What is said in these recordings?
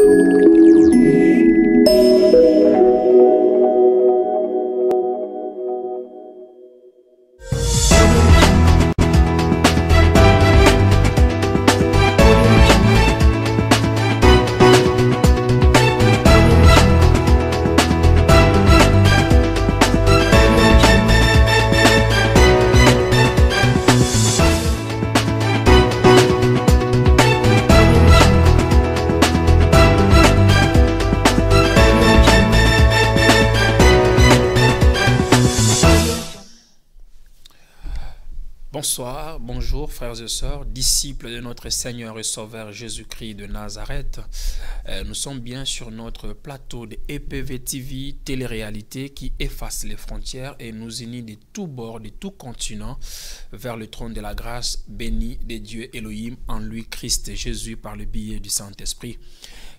Thank you. disciples de notre Seigneur et Sauveur Jésus-Christ de Nazareth, euh, nous sommes bien sur notre plateau de EPV TV, télé-réalité qui efface les frontières et nous unit de tous bords, de tout continent vers le trône de la grâce béni des dieux Elohim en lui Christ Jésus par le billet du Saint-Esprit.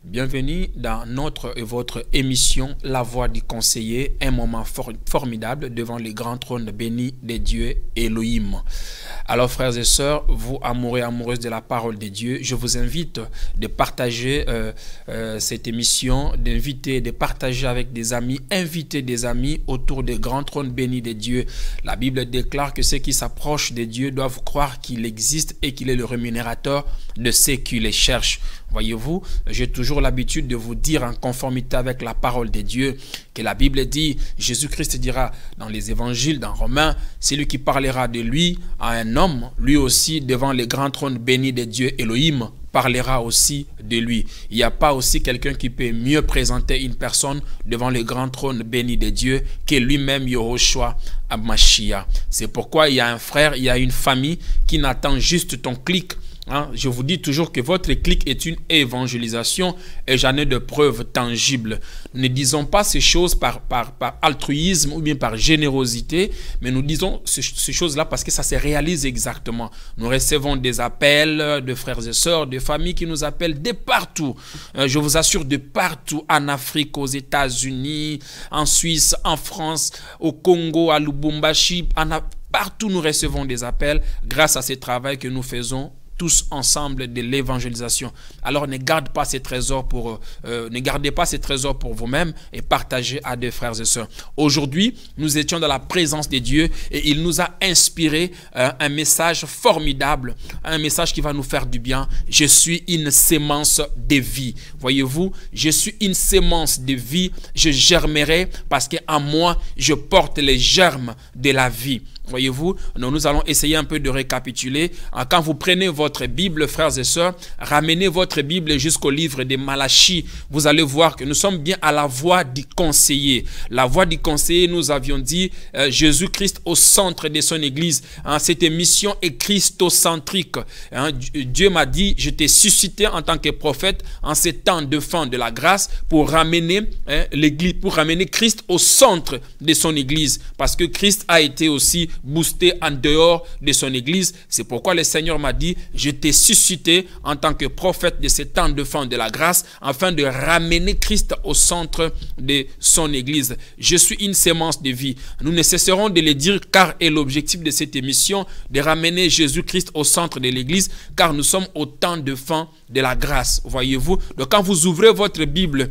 Bienvenue dans notre et votre émission La Voix du Conseiller, un moment formidable devant les grands trônes bénis des dieux Elohim. Alors frères et sœurs, vous amoureux et amoureuses de la parole de Dieu, je vous invite de partager euh, euh, cette émission, d'inviter, de partager avec des amis, inviter des amis autour des grands trônes bénis des dieux. La Bible déclare que ceux qui s'approchent des dieux doivent croire qu'il existe et qu'il est le rémunérateur de ceux qui les cherchent. Voyez-vous, j'ai toujours l'habitude de vous dire en conformité avec la parole de Dieu que la Bible dit, Jésus-Christ dira dans les évangiles, dans Romains, celui qui parlera de lui à un homme, lui aussi devant le grand trône béni de Dieu Elohim, parlera aussi de lui. Il n'y a pas aussi quelqu'un qui peut mieux présenter une personne devant le grand trône béni de Dieu que lui-même Yehoshua Abmashia. C'est pourquoi il y a un frère, il y a une famille qui n'attend juste ton clic Hein, je vous dis toujours que votre clic est une évangélisation et j'en ai de preuves tangibles. Nous ne disons pas ces choses par, par, altruisme ou bien par générosité, mais nous disons ces choses-là parce que ça se réalise exactement. Nous recevons des appels de frères et sœurs, de familles qui nous appellent de partout. Euh, je vous assure, de partout, en Afrique, aux États-Unis, en Suisse, en France, au Congo, à Lubumbashi, en, partout nous recevons des appels grâce à ce travail que nous faisons tous ensemble de l'évangélisation. Alors ne garde pas ces trésors pour euh, euh, ne gardez pas ces trésors pour vous-même et partagez à des frères et soeurs. Aujourd'hui, nous étions dans la présence de Dieu et il nous a inspiré euh, un message formidable, un message qui va nous faire du bien. Je suis une sémence de vie. Voyez-vous, je suis une sémence de vie, je germerai parce que à moi, je porte les germes de la vie. Voyez-vous, nous, allons essayer un peu de récapituler. Euh, quand vous prenez votre Bible, frères et sœurs, ramenez votre Bible jusqu'au livre des Malachie. Vous allez voir que nous sommes bien à la voie du conseiller. La voie du conseiller, nous avions dit euh, Jésus-Christ au centre de son Église. Hein, cette mission est christocentrique. Hein, Dieu m'a dit, je t'ai suscité en tant que prophète en ces temps de fin de la grâce pour ramener hein, l'Église, pour ramener Christ au centre de son Église. Parce que Christ a été aussi boosté en dehors de son église. C'est pourquoi le Seigneur m'a dit, je t'ai suscité en tant que prophète de ce temps de fin de la grâce, afin de ramener Christ au centre de son église. Je suis une sémence de vie. Nous ne cesserons de le dire car est l'objectif de cette émission, de ramener Jésus-Christ au centre de l'église, car nous sommes au temps de fin de la grâce. Voyez-vous, donc quand vous ouvrez votre Bible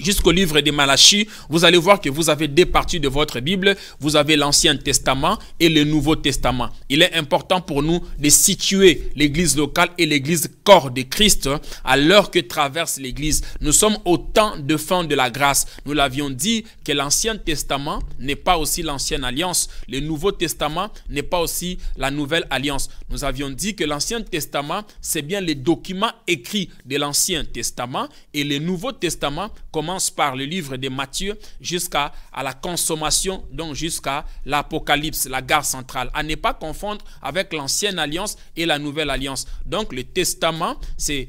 Jusqu'au livre de Malachie, vous allez voir que vous avez des parties de votre Bible. Vous avez l'Ancien Testament et le Nouveau Testament. Il est important pour nous de situer l'Église locale et l'Église corps de Christ hein, à l'heure que traverse l'Église. Nous sommes au temps de fin de la grâce. Nous l'avions dit que l'Ancien Testament n'est pas aussi l'Ancienne Alliance. Le Nouveau Testament n'est pas aussi la Nouvelle Alliance. Nous avions dit que l'Ancien Testament, c'est bien les documents écrits de l'Ancien Testament et le Nouveau Testament comme commence par le livre de Matthieu jusqu'à à la consommation, donc jusqu'à l'Apocalypse, la gare centrale, à ne pas confondre avec l'ancienne alliance et la nouvelle alliance. Donc le testament, c'est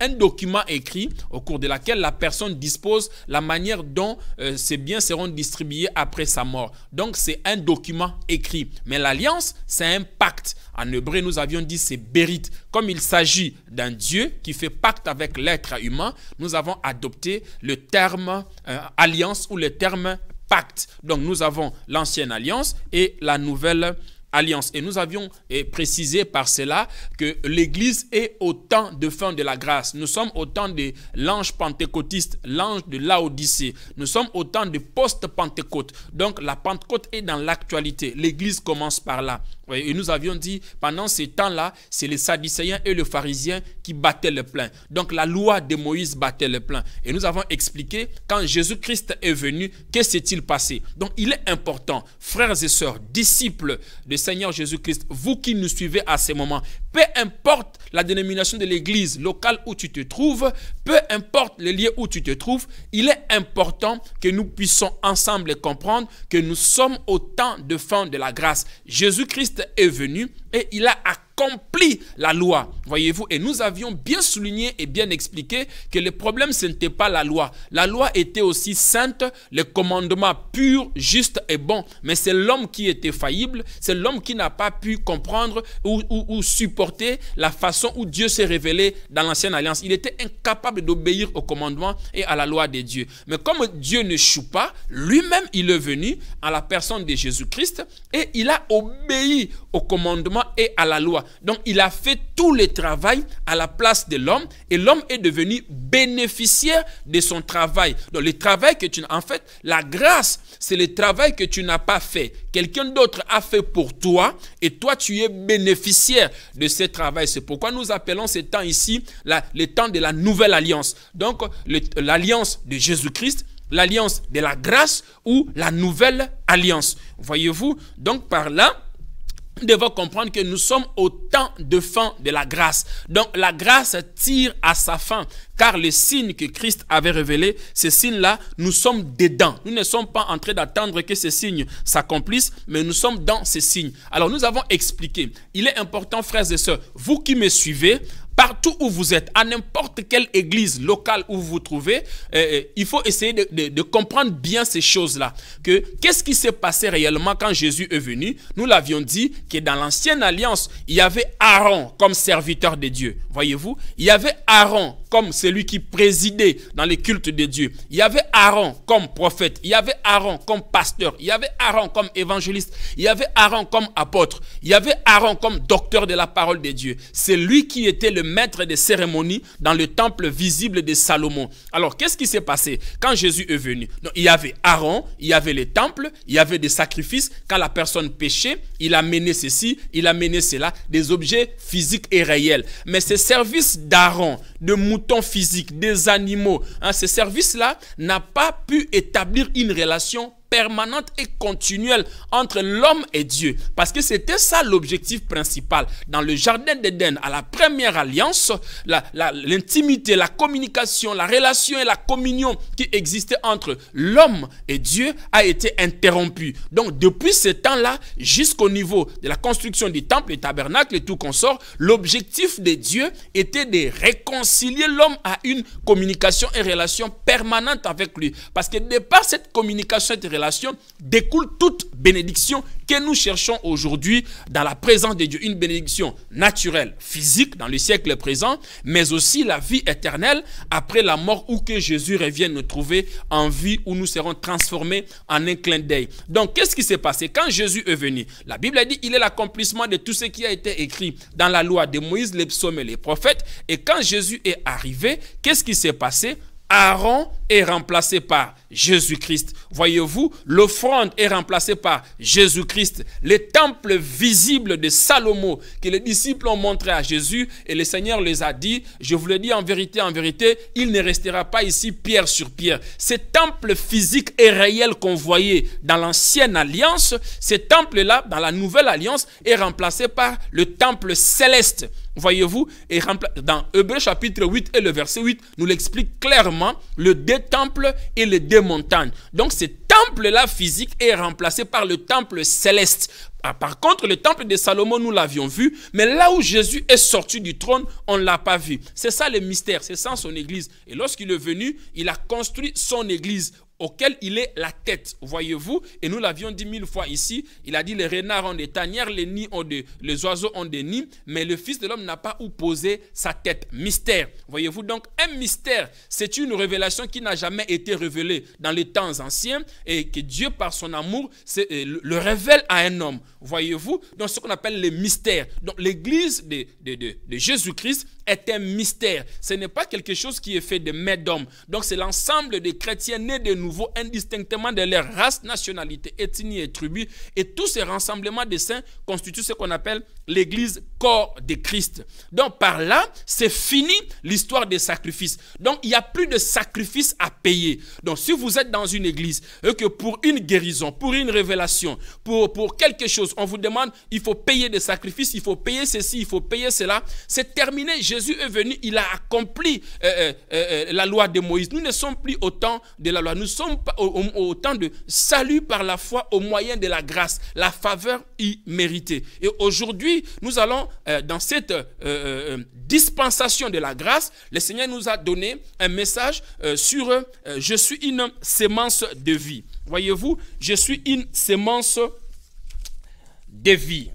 un document écrit au cours de laquelle la personne dispose la manière dont euh, ses biens seront distribués après sa mort. Donc c'est un document écrit. Mais l'alliance, c'est un pacte. En hébreu, nous avions dit c'est bérite comme il s'agit d'un Dieu qui fait pacte avec l'être humain, nous avons adopté le terme euh, alliance ou le terme pacte. Donc nous avons l'ancienne alliance et la nouvelle alliance. Et nous avions précisé par cela que l'Église est au temps de fin de la grâce. Nous sommes au temps de l'ange pentecôtiste, l'ange de l'Odyssée. Nous sommes au temps de post-Pentecôte. Donc la Pentecôte est dans l'actualité. L'Église commence par là. Et nous avions dit, pendant ces temps-là, c'est les Sadducéens et les pharisiens qui battaient le plein. Donc la loi de Moïse battait le plein. Et nous avons expliqué, quand Jésus-Christ est venu, que s'est-il passé Donc il est important, frères et sœurs, disciples du Seigneur Jésus-Christ, vous qui nous suivez à ce moment, peu importe la dénomination de l'église locale où tu te trouves, peu importe le lieu où tu te trouves, il est important que nous puissions ensemble comprendre que nous sommes au temps de fin de la grâce. Jésus-Christ est venu et il a accueilli accompli la loi. Voyez-vous, et nous avions bien souligné et bien expliqué que le problème, ce n'était pas la loi. La loi était aussi sainte, le commandement pur, juste et bon. Mais c'est l'homme qui était faillible, c'est l'homme qui n'a pas pu comprendre ou, supporter la façon où Dieu s'est révélé dans l'ancienne alliance. Il était incapable d'obéir au commandement et à la loi de Dieu. Mais comme Dieu ne choue pas, lui-même, il est venu à la personne de Jésus-Christ et il a obéi au commandement et à la loi. Donc il a fait tout le travail à la place de l'homme et l'homme est devenu bénéficiaire de son travail. Donc le travail que tu en fait, la grâce, c'est le travail que tu n'as pas fait. Quelqu'un d'autre a fait pour toi et toi tu es bénéficiaire de ce travail. C'est pourquoi nous appelons ce temps ici le temps de la nouvelle alliance. Donc l'alliance de Jésus-Christ l'alliance de la grâce ou la nouvelle alliance. Voyez-vous, donc par là, devons comprendre que nous sommes au temps de fin de la grâce. Donc la grâce tire à sa fin car les signes que Christ avait révélés, ces signes-là, nous sommes dedans. Nous ne sommes pas en train d'attendre que ces signes s'accomplissent, mais nous sommes dans ces signes. Alors nous avons expliqué, il est important, frères et sœurs, vous qui me suivez, partout où vous êtes, à n'importe quelle église locale où vous vous trouvez, euh, euh, il faut essayer de, comprendre bien ces choses-là. Que qu'est-ce qui s'est passé réellement quand Jésus est venu Nous l'avions dit que dans l'ancienne alliance, il y avait Aaron comme serviteur de Dieu. Voyez-vous, il y avait Aaron comme celui qui présidait dans les cultes de Dieu. Il y avait Aaron comme prophète, il y avait Aaron comme pasteur, il y avait Aaron comme évangéliste, il y avait Aaron comme apôtre, il y avait Aaron comme docteur de la parole de Dieu. C'est lui qui était le maître des cérémonies dans le temple visible de Salomon. Alors, qu'est-ce qui s'est passé quand Jésus est venu Il y avait Aaron, il y avait les temples, il y avait des sacrifices. Quand la personne péchait, il amenait ceci, il amenait cela, des objets physiques et réels. Mais ces services d'Aaron, de mouton, physique physique, des animaux. Hein, ce service-là n'a pas pu établir une relation permanente et continuelle entre l'homme et Dieu. Parce que c'était ça l'objectif principal. Dans le Jardin d'Éden, à la première alliance, l'intimité, la, communication, la relation et la communion qui existait entre l'homme et Dieu a été interrompue. Donc depuis ce temps-là, jusqu'au niveau de la construction du temple, du tabernacle et tout consort, l'objectif de Dieu était de réconcilier l'homme à une communication et relation permanente avec lui. Parce que de par cette communication et relation, découle toute bénédiction que nous cherchons aujourd'hui dans la présence de Dieu. Une bénédiction naturelle, physique, dans le siècle présent, mais aussi la vie éternelle après la mort ou que Jésus revienne nous trouver en vie où nous serons transformés en un clin d'œil. Donc, qu'est-ce qui s'est passé quand Jésus est venu La Bible a dit il est l'accomplissement de tout ce qui a été écrit dans la loi de Moïse, les psaumes et les prophètes. Et quand Jésus est arrivé, qu'est-ce qui s'est passé Aaron est remplacé par Jésus-Christ. Voyez-vous, l'offrande est remplacée par Jésus-Christ. Les temples visibles de Salomon que les disciples ont montré à Jésus et le Seigneur les a dit, je vous le dis en vérité, en vérité, il ne restera pas ici pierre sur pierre. Ces temples physiques et réels qu'on voyait dans l'ancienne alliance, ces temples-là, dans la nouvelle alliance, est remplacé par le temple céleste voyez-vous, et dans Hébreu chapitre 8 et le verset 8, nous l'explique clairement, le dé temples et le montagne Donc ce temple-là physique est remplacé par le temple céleste, ah, par contre, le temple de Salomon, nous l'avions vu, mais là où Jésus est sorti du trône, on ne l'a pas vu. C'est ça le mystère, c'est ça son église. Et lorsqu'il est venu, il a construit son église auquel il est la tête, voyez-vous. Et nous l'avions dit mille fois ici, il a dit les renards ont des tanières, les, nids ont des, les oiseaux ont des nids, mais le Fils de l'homme n'a pas où poser sa tête. Mystère, voyez-vous. Donc un mystère, c'est une révélation qui n'a jamais été révélée dans les temps anciens et que Dieu, par son amour, euh, le révèle à un homme voyez-vous, dans ce qu'on appelle les mystères. Donc l'Église de, de, de Jésus-Christ est un mystère. Ce n'est pas quelque chose qui est fait de mains d'hommes. Donc c'est l'ensemble des chrétiens nés de nouveau indistinctement de leur race, nationalité, ethnie et tribu. Et tous ces rassemblements des saints constituent ce qu'on appelle l'église corps de Christ. Donc par là, c'est fini l'histoire des sacrifices. Donc il n'y a plus de sacrifices à payer. Donc si vous êtes dans une église et que pour une guérison, pour une révélation, pour, pour quelque chose, on vous demande, il faut payer des sacrifices, il faut payer ceci, il faut payer cela, c'est terminé. Jésus est venu, il a accompli euh, euh, euh, la loi de Moïse. Nous ne sommes plus au temps de la loi, nous sommes au, temps de salut par la foi au moyen de la grâce, la faveur imméritée. Et aujourd'hui, nous allons dans cette dispensation de la grâce, le Seigneur nous a donné un message sur je suis une sémence de vie. Voyez-vous, je suis une sémence de vie.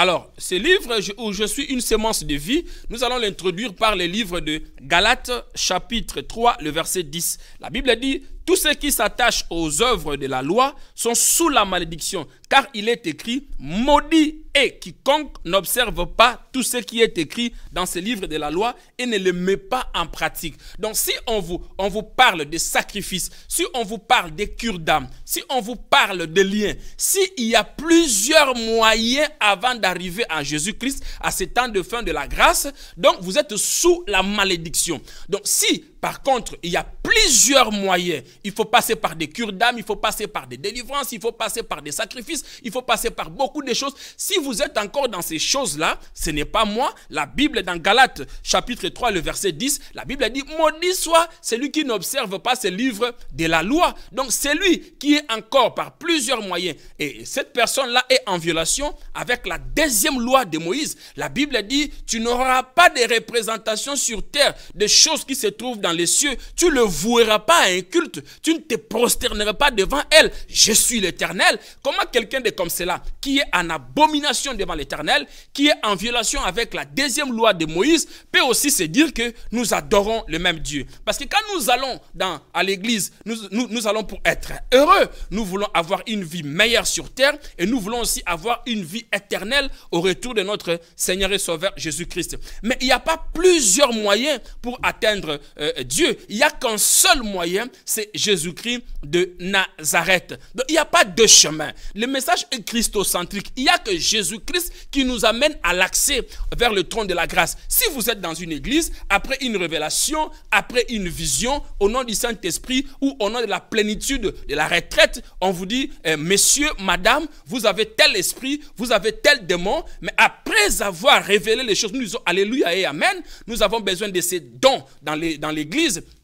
Alors, ce livre où je suis une semence de vie, nous allons l'introduire par le livre de Galates chapitre 3, le verset 10. La Bible dit, tous ceux qui s'attachent aux œuvres de la loi sont sous la malédiction, car il est écrit, maudit et quiconque n'observe pas tout ce qui est écrit dans ce livre de la loi et ne le met pas en pratique. Donc si on vous, on vous parle de sacrifices, si on vous parle des cures d'âme, si on vous parle de liens, s'il y a plusieurs moyens avant d'arriver à Jésus-Christ, à ce temps de fin de la grâce, donc vous êtes sous la malédiction. Donc si par contre, il y a plusieurs moyens. Il faut passer par des cures d'âme, il faut passer par des délivrances, il faut passer par des sacrifices, il faut passer par beaucoup de choses. Si vous êtes encore dans ces choses-là, ce n'est pas moi. La Bible dans Galates chapitre 3, le verset 10, la Bible dit, maudit soit celui qui n'observe pas ce livre de la loi. Donc c'est lui qui est encore par plusieurs moyens. Et cette personne-là est en violation avec la deuxième loi de Moïse. La Bible dit, tu n'auras pas de représentation sur terre des choses qui se trouvent dans les cieux, tu ne voueras pas à un culte, tu ne te prosterneras pas devant elle. Je suis l'Éternel. Comment quelqu'un de comme cela, qui est en abomination devant l'Éternel, qui est en violation avec la deuxième loi de Moïse, peut aussi se dire que nous adorons le même Dieu Parce que quand nous allons dans, à l'église, nous, allons pour être heureux, nous voulons avoir une vie meilleure sur terre et nous voulons aussi avoir une vie éternelle au retour de notre Seigneur et Sauveur Jésus-Christ. Mais il n'y a pas plusieurs moyens pour atteindre euh, Dieu, il n'y a qu'un seul moyen, c'est Jésus-Christ de Nazareth. Donc, il n'y a pas de chemin. Le message est christocentrique. Il n'y a que Jésus-Christ qui nous amène à l'accès vers le trône de la grâce. Si vous êtes dans une église, après une révélation, après une vision, au nom du Saint-Esprit ou au nom de la plénitude de la retraite, on vous dit, monsieur, eh, messieurs, madame, vous avez tel esprit, vous avez tel démon, mais après avoir révélé les choses, nous disons Alléluia et Amen, nous avons besoin de ces dons dans l'église dans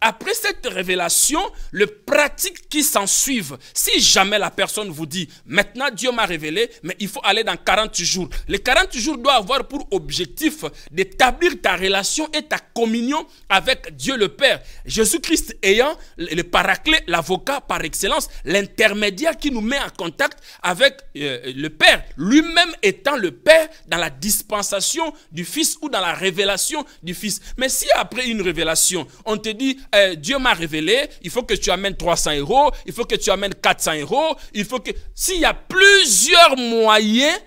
après cette révélation, le pratique qui s'en suivent. Si jamais la personne vous dit, maintenant Dieu m'a révélé, mais il faut aller dans 40 jours. Les 40 jours doivent avoir pour objectif d'établir ta relation et ta communion avec Dieu le Père. Jésus-Christ ayant le paraclet, l'avocat par excellence, l'intermédiaire qui nous met en contact avec euh, le Père, lui-même étant le Père dans la dispensation du Fils ou dans la révélation du Fils. Mais si après une révélation, on on te dit, eh, Dieu m'a révélé, il faut que tu amènes 300 euros, il faut que tu amènes 400 euros, il faut que... S'il y a plusieurs moyens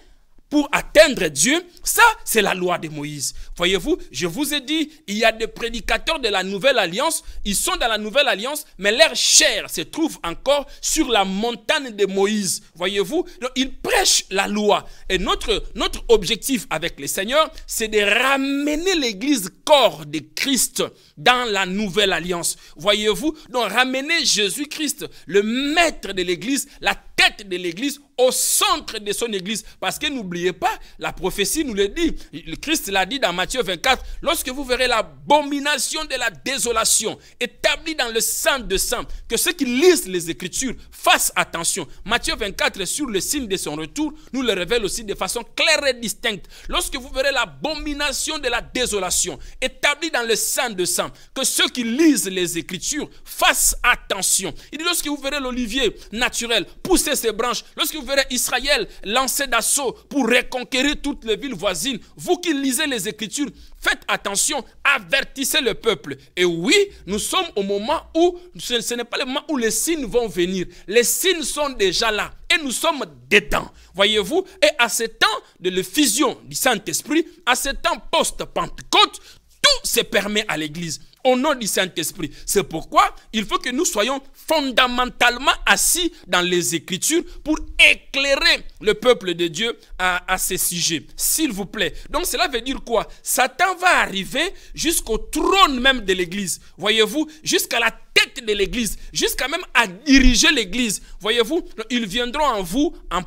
pour atteindre Dieu, ça, c'est la loi de Moïse. Voyez-vous, je vous ai dit, il y a des prédicateurs de la Nouvelle Alliance, ils sont dans la Nouvelle Alliance, mais leur chair se trouve encore sur la montagne de Moïse. Voyez-vous, ils prêchent la loi. Et notre, notre objectif avec les seigneurs, c'est de ramener l'Église corps de Christ dans la Nouvelle Alliance. Voyez-vous, donc ramener Jésus-Christ, le maître de l'Église, la tête de l'Église au centre de son Église. Parce que n'oubliez pas, la prophétie nous le dit. Christ l'a dit dans Matthieu Matthieu 24, lorsque vous verrez l'abomination de la désolation établie dans le sang de sang, que ceux qui lisent les Écritures fassent attention. Matthieu 24, sur le signe de son retour, nous le révèle aussi de façon claire et distincte. Lorsque vous verrez l'abomination de la désolation établie dans le sang de sang, que ceux qui lisent les Écritures fassent attention. Il dit, lorsque vous verrez l'olivier naturel pousser ses branches, lorsque vous verrez Israël lancer d'assaut pour reconquérir toutes les villes voisines, vous qui lisez les Écritures, Faites attention, avertissez le peuple. Et oui, nous sommes au moment où, ce, n'est pas le moment où les signes vont venir. Les signes sont déjà là et nous sommes dedans. Voyez-vous, et à ce temps de l'effusion du Saint-Esprit, à ce temps post-Pentecôte, tout se permet à l'Église au nom du Saint-Esprit. C'est pourquoi il faut que nous soyons fondamentalement assis dans les Écritures pour éclairer le peuple de Dieu à, à ces sujets, s'il vous plaît. Donc cela veut dire quoi Satan va arriver jusqu'au trône même de l'Église, voyez-vous, jusqu'à la tête de l'Église, jusqu'à même à diriger l'Église, voyez-vous. Ils viendront en vous en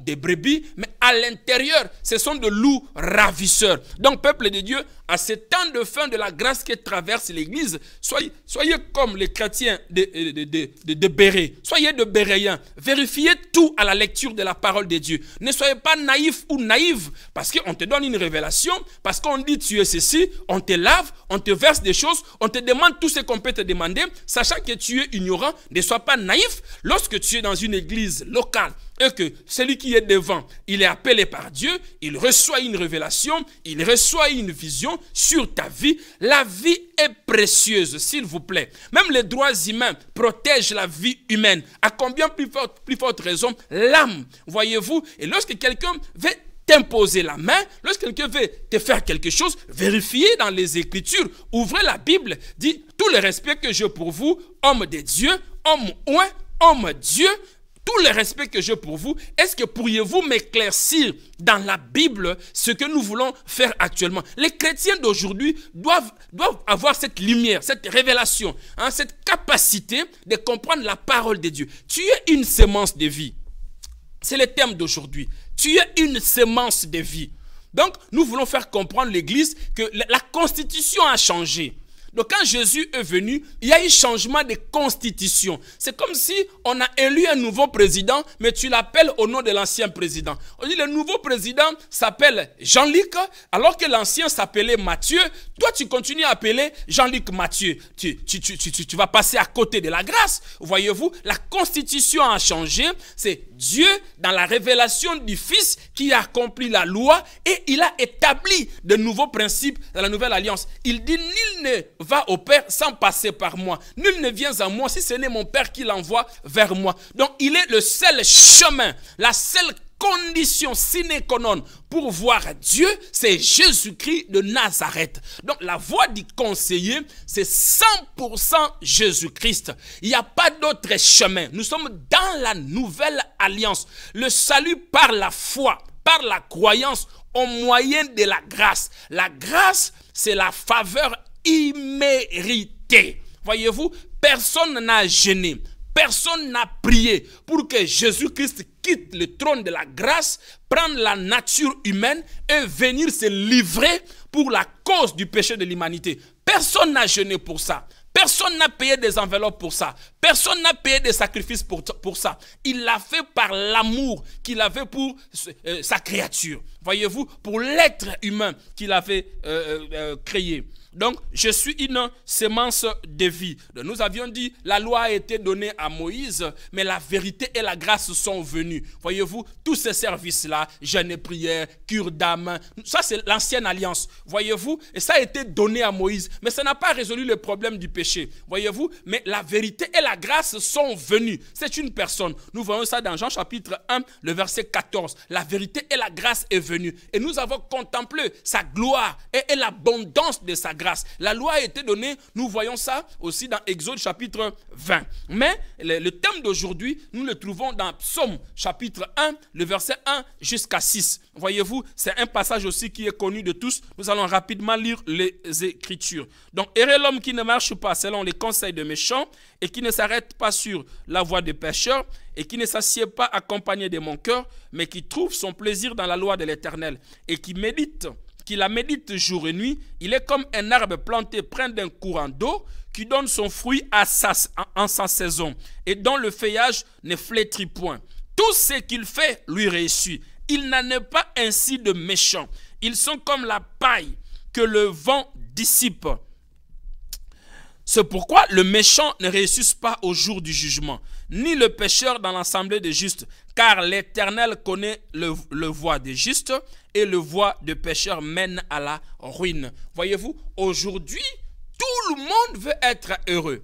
des brebis, mais à l'intérieur, ce sont de loups ravisseurs. Donc, peuple de Dieu, à ce temps de fin de la grâce qui traverse l'Église, soyez, comme les chrétiens de, de, soyez de Béréens, vérifiez tout à la lecture de la parole de Dieu. Ne soyez pas naïf ou naïve, parce qu'on te donne une révélation, parce qu'on dit tu es ceci, on te lave, on te verse des choses, on te demande tout ce qu'on peut te demander, sachant que tu es ignorant, ne sois pas naïf. Lorsque tu es dans une église locale, que celui qui est devant, il est appelé par Dieu, il reçoit une révélation, il reçoit une vision sur ta vie. La vie est précieuse, s'il vous plaît. Même les droits humains protègent la vie humaine. À combien plus forte, plus forte raison L'âme, voyez-vous. Et lorsque quelqu'un veut t'imposer la main, lorsque quelqu'un veut te faire quelque chose, vérifiez dans les Écritures, ouvrez la Bible, dit tout le respect que j'ai pour vous, homme de Dieu, homme ouin, homme Dieu, tout le respect que j'ai pour vous, est-ce que pourriez-vous m'éclaircir dans la Bible ce que nous voulons faire actuellement Les chrétiens d'aujourd'hui doivent, doivent avoir cette lumière, cette révélation, hein, cette capacité de comprendre la parole de Dieu. Tu es une semence de vie. C'est le thème d'aujourd'hui. Tu es une semence de vie. Donc, nous voulons faire comprendre l'Église que la Constitution a changé. Donc quand Jésus est venu, il y a eu changement de constitution. C'est comme si on a élu un nouveau président, mais tu l'appelles au nom de l'ancien président. On dit le nouveau président s'appelle Jean-Luc, alors que l'ancien s'appelait Matthieu. Toi, tu continues à appeler Jean-Luc Matthieu. Tu, tu, tu, vas passer à côté de la grâce. Voyez-vous, la constitution a changé. C'est Dieu, dans la révélation du Fils, qui a accompli la loi et il a établi de nouveaux principes dans la nouvelle alliance. Il dit, nul ne va au Père sans passer par moi. Nul ne vient à moi si ce n'est mon Père qui l'envoie vers moi. Donc il est le seul chemin, la seule condition sine qua non pour voir Dieu, c'est Jésus-Christ de Nazareth. Donc la voie du conseiller, c'est 100% Jésus-Christ. Il n'y a pas d'autre chemin. Nous sommes dans la nouvelle alliance. Le salut par la foi, par la croyance au moyen de la grâce. La grâce, c'est la faveur imméritée. Voyez-vous, personne n'a gêné. Personne n'a prié pour que Jésus-Christ quitte le trône de la grâce, prendre la nature humaine et venir se livrer pour la cause du péché de l'humanité. Personne n'a jeûné pour ça. Personne n'a payé des enveloppes pour ça. Personne n'a payé des sacrifices pour, pour ça. Il l'a fait par l'amour qu'il avait pour euh, sa créature. Voyez-vous, pour l'être humain qu'il avait euh, euh, créé. Donc, je suis une semence de vie. nous avions dit, la loi a été donnée à Moïse, mais la vérité et la grâce sont venues. Voyez-vous, tous ces services-là, jeûne et prière, cure d'âme, ça c'est l'ancienne alliance. Voyez-vous, et ça a été donné à Moïse, mais ça n'a pas résolu le problème du péché. Voyez-vous, mais la vérité et la grâce sont venues. C'est une personne. Nous voyons ça dans Jean chapitre 1, le verset 14. La vérité et la grâce est venue. Et nous avons contemplé sa gloire et, et l'abondance de sa grâce la loi a été donnée, nous voyons ça aussi dans Exode chapitre 20. Mais le, thème d'aujourd'hui, nous le trouvons dans Psaume chapitre 1, le verset 1 jusqu'à 6. Voyez-vous, c'est un passage aussi qui est connu de tous. Nous allons rapidement lire les Écritures. Donc, errez l'homme qui ne marche pas selon les conseils de méchants et qui ne s'arrête pas sur la voie des pécheurs et qui ne s'assied pas accompagné de mon cœur, mais qui trouve son plaisir dans la loi de l'Éternel et qui médite qui la médite jour et nuit, il est comme un arbre planté près d'un courant d'eau qui donne son fruit à en sa saison et dont le feuillage ne flétrit point. Tout ce qu'il fait lui réussit. Il n'en est pas ainsi de méchants. Ils sont comme la paille que le vent dissipe. C'est pourquoi le méchant ne réussit pas au jour du jugement, ni le pécheur dans l'assemblée des justes. Car l'Éternel connaît le, voie des justes et le voie des pécheurs mène à la ruine. Voyez-vous, aujourd'hui, tout le monde veut être heureux.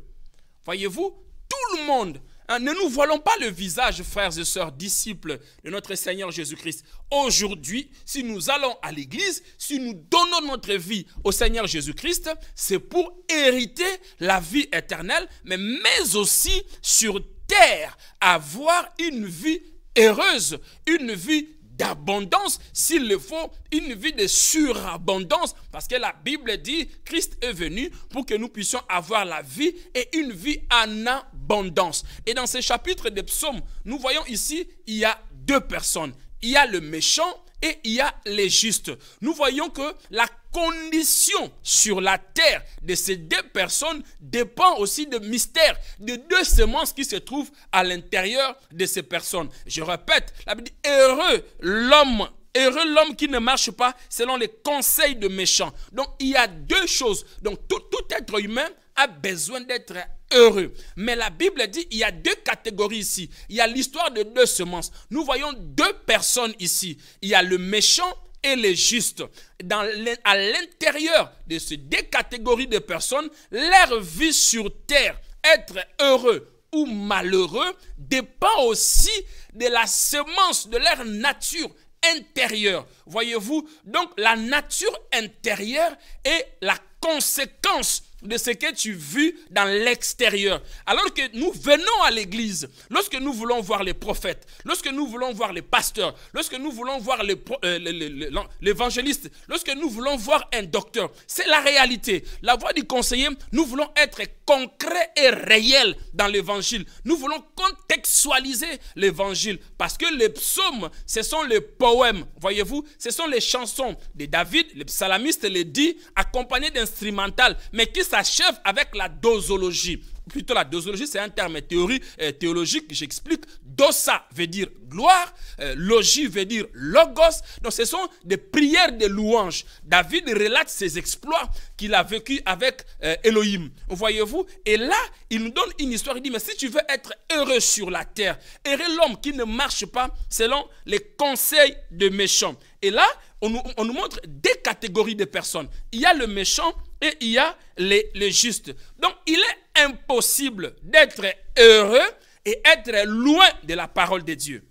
Voyez-vous, tout le monde. Hein, ne nous voilons pas le visage, frères et sœurs, disciples de notre Seigneur Jésus-Christ. Aujourd'hui, si nous allons à l'Église, si nous donnons notre vie au Seigneur Jésus-Christ, c'est pour hériter la vie éternelle, mais, mais aussi sur terre, avoir une vie heureuse, une vie d'abondance, s'il le faut, une vie de surabondance, parce que la Bible dit, Christ est venu pour que nous puissions avoir la vie et une vie en abondance. Et dans ce chapitre des psaumes, nous voyons ici, il y a deux personnes. Il y a le méchant et il y a les justes. Nous voyons que la condition sur la terre de ces deux personnes dépend aussi de mystère, de deux semences qui se trouvent à l'intérieur de ces personnes. Je répète, la Bible dit, heureux l'homme Heureux l'homme qui ne marche pas selon les conseils de méchants. Donc il y a deux choses. Donc tout, tout être humain a besoin d'être heureux. Mais la Bible dit il y a deux catégories ici. Il y a l'histoire de deux semences. Nous voyons deux personnes ici. Il y a le méchant et le juste. Dans, à l'intérieur de ces deux catégories de personnes, leur vie sur terre, être heureux ou malheureux, dépend aussi de la semence de leur nature intérieure. Voyez-vous, donc la nature intérieure est la conséquence de ce que tu vis dans l'extérieur. Alors que nous venons à l'église, lorsque nous voulons voir les prophètes, lorsque nous voulons voir les pasteurs, lorsque nous voulons voir euh, l'évangéliste, lorsque nous voulons voir un docteur, c'est la réalité. La voix du conseiller, nous voulons être concret et réel dans l'évangile. Nous voulons contextualiser l'évangile parce que les psaumes, ce sont les poèmes, voyez-vous, ce sont les chansons de David, les psalmiste les dit, accompagnés d'instrumental, mais qui s'achève avec la dosologie. Plutôt la dosologie, c'est un terme théorie, euh, théologique, j'explique. Dosa veut dire gloire, euh, logie veut dire logos. Donc ce sont des prières de louange. David relate ses exploits qu'il a vécu avec euh, Elohim. Voyez-vous Et là, il nous donne une histoire. Il dit, mais si tu veux être heureux sur la terre, heureux l'homme qui ne marche pas selon les conseils de méchants. Et là, on nous, on nous montre des catégories de personnes. Il y a le méchant, et il y a les, juste. justes. Donc il est impossible d'être heureux et être loin de la parole de Dieu.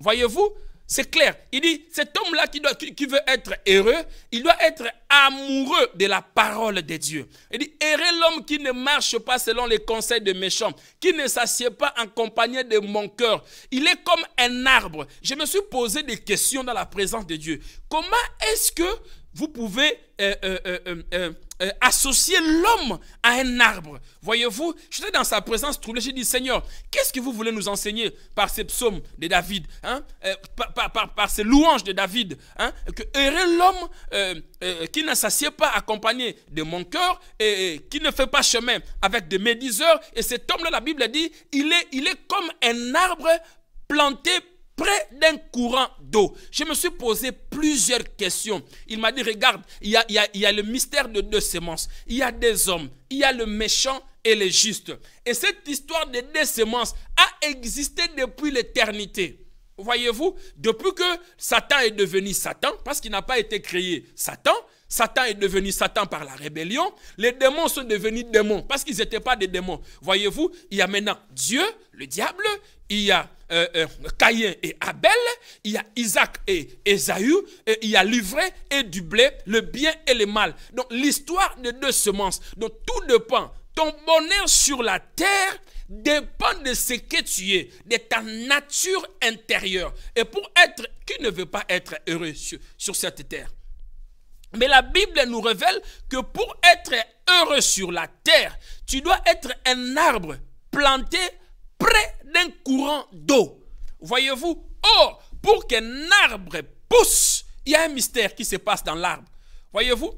Voyez-vous, c'est clair. Il dit, cet homme-là qui, veut être heureux, il doit être amoureux de la parole de Dieu. Il dit, heureux l'homme qui ne marche pas selon les conseils de méchants, qui ne s'assied pas en compagnie de mon cœur. Il est comme un arbre. Je me suis posé des questions dans la présence de Dieu. Comment est-ce que vous pouvez euh, euh, euh, euh, associer l'homme à un arbre. Voyez-vous, j'étais dans sa présence troublée. J'ai dit, Seigneur, qu'est-ce que vous voulez nous enseigner par ces psaumes de David, hein, euh, par, ces louanges de David hein, Que heureux l'homme euh, qui ne pas accompagné de mon cœur et, qui ne fait pas chemin avec des médiseurs. Et cet homme-là, la Bible dit, il est, il est comme un arbre planté près d'un courant d'eau. Je me suis posé plusieurs questions. Il m'a dit, regarde, il y, a, le mystère de deux semences. Il y a des hommes, il y a le méchant et le juste. Et cette histoire de deux semences a existé depuis l'éternité. Voyez-vous, depuis que Satan est devenu Satan, parce qu'il n'a pas été créé Satan, Satan est devenu Satan par la rébellion. Les démons sont devenus démons parce qu'ils n'étaient pas des démons. Voyez-vous, il y a maintenant Dieu, le diable, il y a euh, euh, Caïn et Abel, il y a Isaac et Esaü. il y a l'ivraie et du blé, le bien et le mal. Donc l'histoire de deux semences. Donc tout dépend. Ton bonheur sur la terre dépend de ce que tu es, de ta nature intérieure. Et pour être, qui ne veut pas être heureux sur cette terre mais la Bible nous révèle que pour être heureux sur la terre, tu dois être un arbre planté près d'un courant d'eau. Voyez-vous, or, pour qu'un arbre pousse, il y a un mystère qui se passe dans l'arbre. Voyez-vous,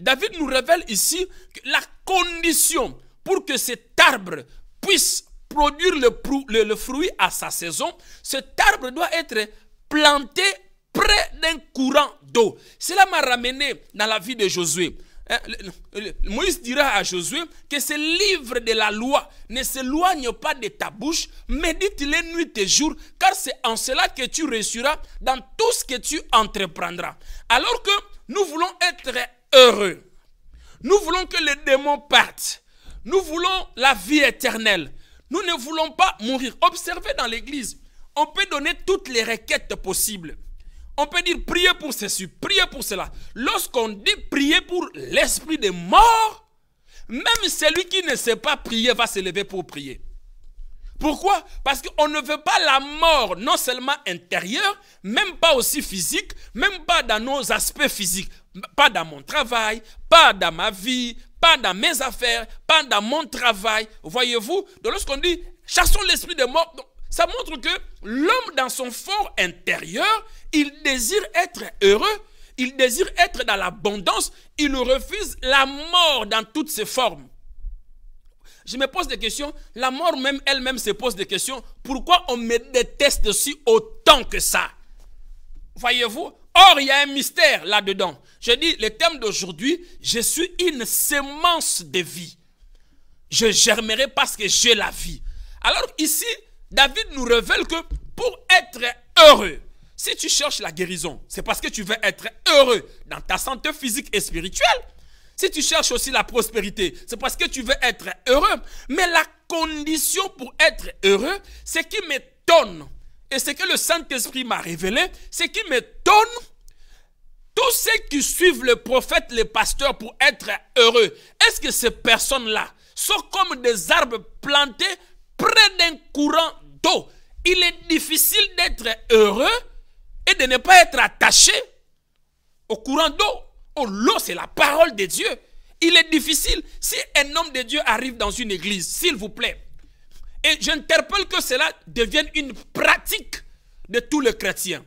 David nous révèle ici que la condition pour que cet arbre puisse produire le, le fruit à sa saison, cet arbre doit être planté près d'un courant d'eau. Cela m'a ramené dans la vie de Josué. Hein, Moïse dira à Josué que ce livre de la loi ne s'éloigne pas de ta bouche, médite les nuit et jour, car c'est en cela que tu réussiras dans tout ce que tu entreprendras. Alors que nous voulons être heureux, nous voulons que les démons partent, nous voulons la vie éternelle, nous ne voulons pas mourir. Observez dans l'Église, on peut donner toutes les requêtes possibles. On peut dire prier pour ceci, prier pour cela. Lorsqu'on dit prier pour l'esprit de mort, même celui qui ne sait pas prier va se lever pour prier. Pourquoi Parce qu'on ne veut pas la mort, non seulement intérieure, même pas aussi physique, même pas dans nos aspects physiques, pas dans mon travail, pas dans ma vie, pas dans mes affaires, pas dans mon travail. Voyez-vous Donc lorsqu'on dit chassons l'esprit de mort... Ça montre que l'homme dans son fort intérieur, il désire être heureux, il désire être dans l'abondance, il refuse la mort dans toutes ses formes. Je me pose des questions, la mort même elle-même se pose des questions. Pourquoi on me déteste aussi autant que ça Voyez-vous Or, il y a un mystère là-dedans. Je dis, le thème d'aujourd'hui, je suis une semence de vie. Je germerai parce que j'ai la vie. Alors ici, David nous révèle que pour être heureux, si tu cherches la guérison, c'est parce que tu veux être heureux dans ta santé physique et spirituelle. Si tu cherches aussi la prospérité, c'est parce que tu veux être heureux. Mais la condition pour être heureux, ce qui m'étonne, et ce que le Saint-Esprit m'a révélé, c'est qui m'étonne, tous ceux qui suivent le prophète, les pasteurs pour être heureux, est-ce que ces personnes-là sont comme des arbres plantés près d'un courant d'eau. Il est difficile d'être heureux et de ne pas être attaché au courant d'eau. Oh, l'eau, c'est la parole de Dieu. Il est difficile. Si un homme de Dieu arrive dans une église, s'il vous plaît, et j'interpelle que cela devienne une pratique de tous les chrétiens.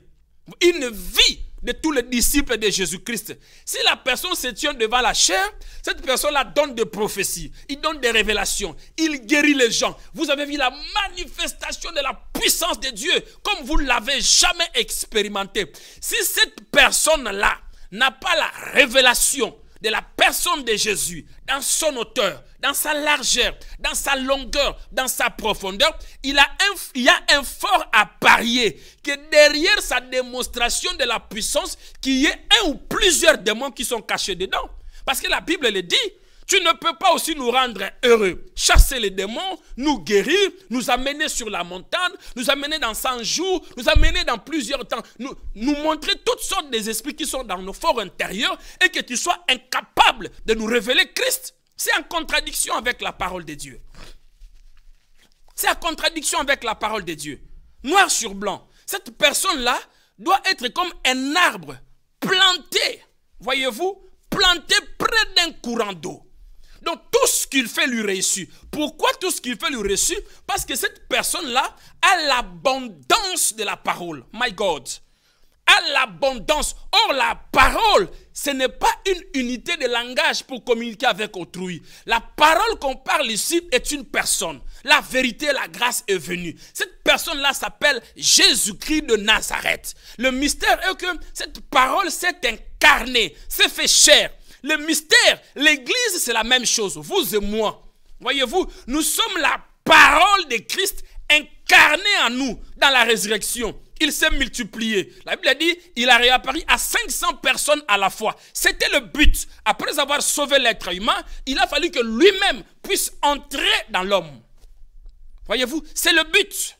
Une vie de tous les disciples de Jésus-Christ. Si la personne se tient devant la chair, cette personne-là donne des prophéties, il donne des révélations, il guérit les gens. Vous avez vu la manifestation de la puissance de Dieu comme vous ne l'avez jamais expérimenté. Si cette personne-là n'a pas la révélation, de la personne de Jésus, dans son hauteur, dans sa largeur, dans sa longueur, dans sa profondeur, il, y a un fort à parier que derrière sa démonstration de la puissance, qu'il y ait un ou plusieurs démons qui sont cachés dedans. Parce que la Bible le dit, tu ne peux pas aussi nous rendre heureux. Chasser les démons, nous guérir, nous amener sur la montagne, nous amener dans 100 jours, nous amener dans plusieurs temps, nous, nous montrer toutes sortes des esprits qui sont dans nos forts intérieurs et que tu sois incapable de nous révéler Christ. C'est en contradiction avec la parole de Dieu. C'est en contradiction avec la parole de Dieu. Noir sur blanc. Cette personne-là doit être comme un arbre planté, voyez-vous, planté près d'un courant d'eau. Donc tout ce qu'il fait lui réussit. Pourquoi tout ce qu'il fait lui réussit Parce que cette personne-là a l'abondance de la parole. My God. A l'abondance. Or, la parole, ce n'est pas une unité de langage pour communiquer avec autrui. La parole qu'on parle ici est une personne. La vérité, la grâce est venue. Cette personne-là s'appelle Jésus-Christ de Nazareth. Le mystère est que cette parole s'est incarnée, s'est fait chair. Le mystère, l'Église, c'est la même chose, vous et moi. Voyez-vous, nous sommes la parole de Christ incarnée en nous dans la résurrection. Il s'est multiplié. La Bible a dit, il a réapparu à 500 personnes à la fois. C'était le but. Après avoir sauvé l'être humain, il a fallu que lui-même puisse entrer dans l'homme. Voyez-vous, c'est le but.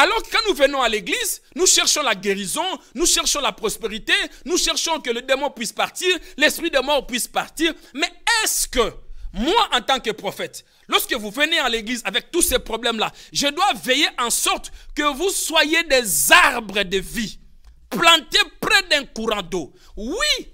Alors quand nous venons à l'église, nous cherchons la guérison, nous cherchons la prospérité, nous cherchons que le démon puisse partir, l'esprit de mort puisse partir. Mais est-ce que moi, en tant que prophète, lorsque vous venez à l'église avec tous ces problèmes-là, je dois veiller en sorte que vous soyez des arbres de vie, plantés près d'un courant d'eau. Oui,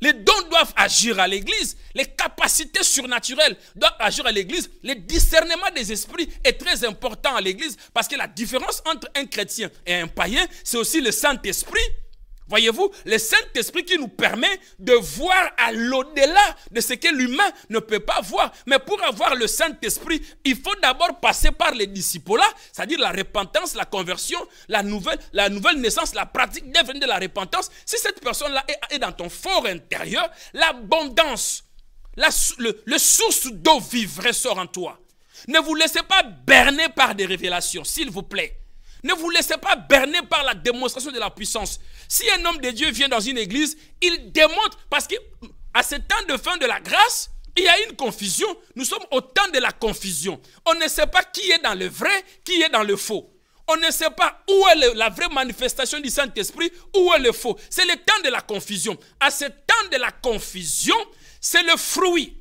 les dons doivent agir à l'Église. Les capacités surnaturelles doivent agir à l'Église. Le discernement des esprits est très important à l'Église parce que la différence entre un chrétien et un païen, c'est aussi le Saint-Esprit Voyez-vous, le Saint-Esprit qui nous permet de voir à l'au-delà de ce que l'humain ne peut pas voir. Mais pour avoir le Saint-Esprit, il faut d'abord passer par les disciples, là c'est-à-dire la repentance, la conversion, la nouvelle, la nouvelle naissance, la pratique de la repentance. Si cette personne-là est, dans ton fort intérieur, l'abondance, la, le, source d'eau vivre ressort en toi. Ne vous laissez pas berner par des révélations, s'il vous plaît. Ne vous laissez pas berner par la démonstration de la puissance. Si un homme de Dieu vient dans une église, il démontre, parce qu'à mm, ce temps de fin de la grâce, il y a une confusion. Nous sommes au temps de la confusion. On ne sait pas qui est dans le vrai, qui est dans le faux. On ne sait pas où est la vraie manifestation du Saint-Esprit, où est le faux. C'est le temps de la confusion. À ce temps de la confusion, c'est le fruit.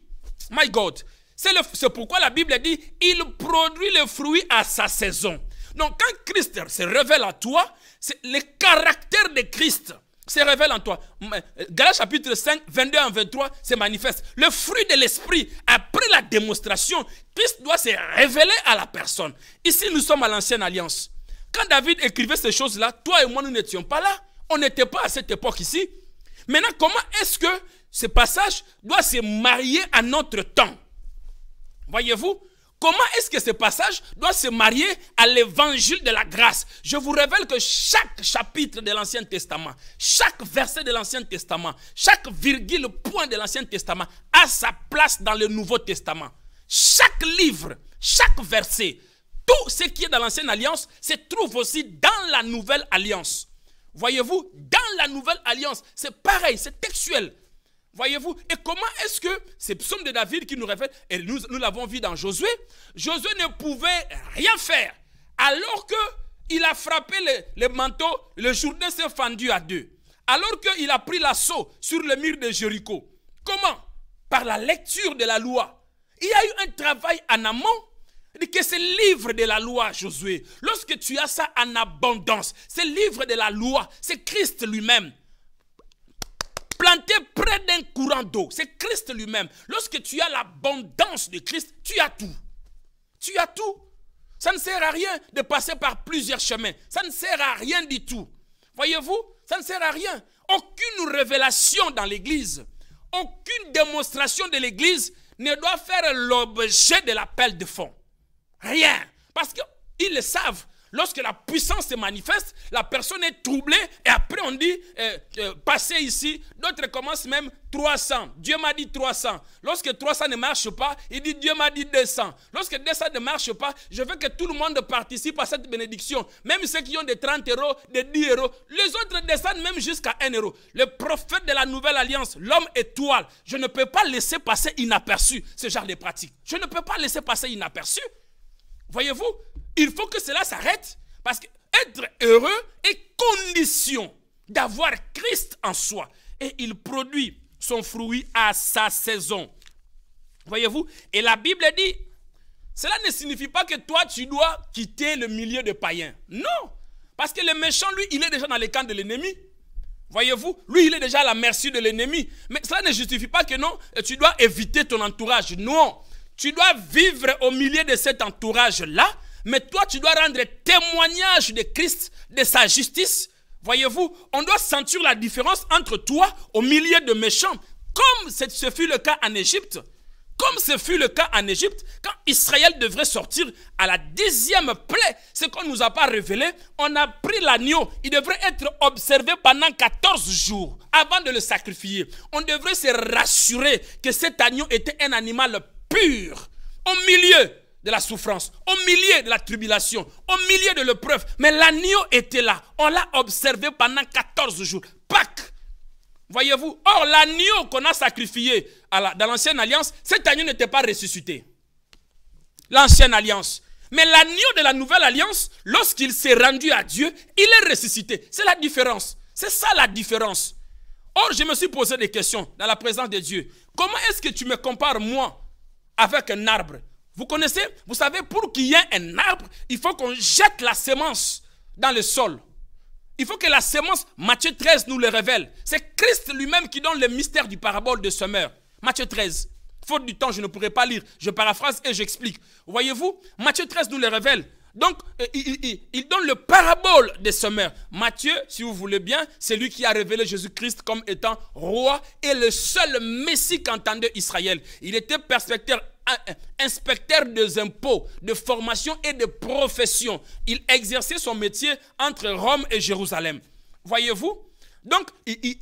My God. C'est pourquoi la Bible dit, il produit le fruit à sa saison. Donc quand Christ se révèle à toi, c'est le caractère de Christ se révèle en toi. Euh, Galates chapitre 5, 22 à 23 se manifeste. Le fruit de l'esprit, après la démonstration, Christ doit se révéler à la personne. Ici, nous sommes à l'ancienne alliance. Quand David écrivait ces choses-là, toi et moi, nous n'étions pas là. On n'était pas à cette époque ici. Maintenant, comment est-ce que ce passage doit se marier à notre temps Voyez-vous Comment est-ce que ce passage doit se marier à l'évangile de la grâce Je vous révèle que chaque chapitre de l'Ancien Testament, chaque verset de l'Ancien Testament, chaque virgule, point de l'Ancien Testament a sa place dans le Nouveau Testament. Chaque livre, chaque verset, tout ce qui est dans l'Ancienne Alliance se trouve aussi dans la Nouvelle Alliance. Voyez-vous, dans la Nouvelle Alliance, c'est pareil, c'est textuel. Voyez-vous Et comment est-ce que ces psaumes de David qui nous révèlent, et nous, nous l'avons vu dans Josué, Josué ne pouvait rien faire alors il a frappé le, manteau, le Jourdain s'est fendu à deux. Alors qu'il a pris l'assaut sur le mur de Jéricho. Comment Par la lecture de la loi. Il y a eu un travail en amont que ce livre de la loi, Josué, lorsque tu as ça en abondance, ce livre de la loi, c'est Christ lui-même planté près d'un courant d'eau. C'est Christ lui-même. Lorsque tu as l'abondance de Christ, tu as tout. Tu as tout. Ça ne sert à rien de passer par plusieurs chemins. Ça ne sert à rien du tout. Voyez-vous, ça ne sert à rien. Aucune révélation dans l'Église, aucune démonstration de l'Église ne doit faire l'objet de l'appel de fond. Rien. Parce qu'ils le savent. Lorsque la puissance se manifeste, la personne est troublée et après on dit euh, euh, passez ici. D'autres commencent même 300. Dieu m'a dit 300. Lorsque 300 ne marche pas, il dit Dieu m'a dit 200. Lorsque 200 ne marche pas, je veux que tout le monde participe à cette bénédiction. Même ceux qui ont des 30 euros, des 10 euros. Les autres descendent même jusqu'à 1 euro. Le prophète de la nouvelle alliance, l'homme étoile, je ne peux pas laisser passer inaperçu ce genre de pratique. Je ne peux pas laisser passer inaperçu. Voyez-vous, il faut que cela s'arrête parce que être heureux est condition d'avoir Christ en soi. Et il produit son fruit à sa saison. Voyez-vous Et la Bible dit, cela ne signifie pas que toi, tu dois quitter le milieu de païens. Non Parce que le méchant, lui, il est déjà dans les camps de l'ennemi. Voyez-vous Lui, il est déjà à la merci de l'ennemi. Mais cela ne justifie pas que non, tu dois éviter ton entourage. Non Tu dois vivre au milieu de cet entourage-là mais toi, tu dois rendre témoignage de Christ, de sa justice. Voyez-vous, on doit sentir la différence entre toi au milieu de méchants, comme ce fut le cas en Égypte. Comme ce fut le cas en Égypte, quand Israël devrait sortir à la dixième plaie, ce qu'on ne nous a pas révélé, on a pris l'agneau. Il devrait être observé pendant 14 jours avant de le sacrifier. On devrait se rassurer que cet agneau était un animal pur. Au milieu la souffrance, au milieu de la tribulation, au milieu de l'épreuve. Mais l'agneau était là. On l'a observé pendant 14 jours. Pâques. Voyez-vous, or l'agneau qu'on a sacrifié à la, dans l'ancienne alliance, cet agneau n'était pas ressuscité. L'ancienne alliance. Mais l'agneau de la nouvelle alliance, lorsqu'il s'est rendu à Dieu, il est ressuscité. C'est la différence. C'est ça la différence. Or, je me suis posé des questions dans la présence de Dieu. Comment est-ce que tu me compares, moi, avec un arbre vous connaissez Vous savez, pour qu'il y ait un arbre, il faut qu'on jette la semence dans le sol. Il faut que la semence, Matthieu 13 nous le révèle. C'est Christ lui-même qui donne le mystère du parabole de semeur. Matthieu 13. Faute du temps, je ne pourrai pas lire. Je paraphrase et j'explique. Voyez-vous, Matthieu 13 nous le révèle. Donc, euh, il, donne le parabole de semeurs. Matthieu, si vous voulez bien, c'est lui qui a révélé Jésus-Christ comme étant roi et le seul Messie qu'entendait Israël. Il était perspecteur inspecteur des impôts, de formation et de profession. Il exerçait son métier entre Rome et Jérusalem. Voyez-vous Donc,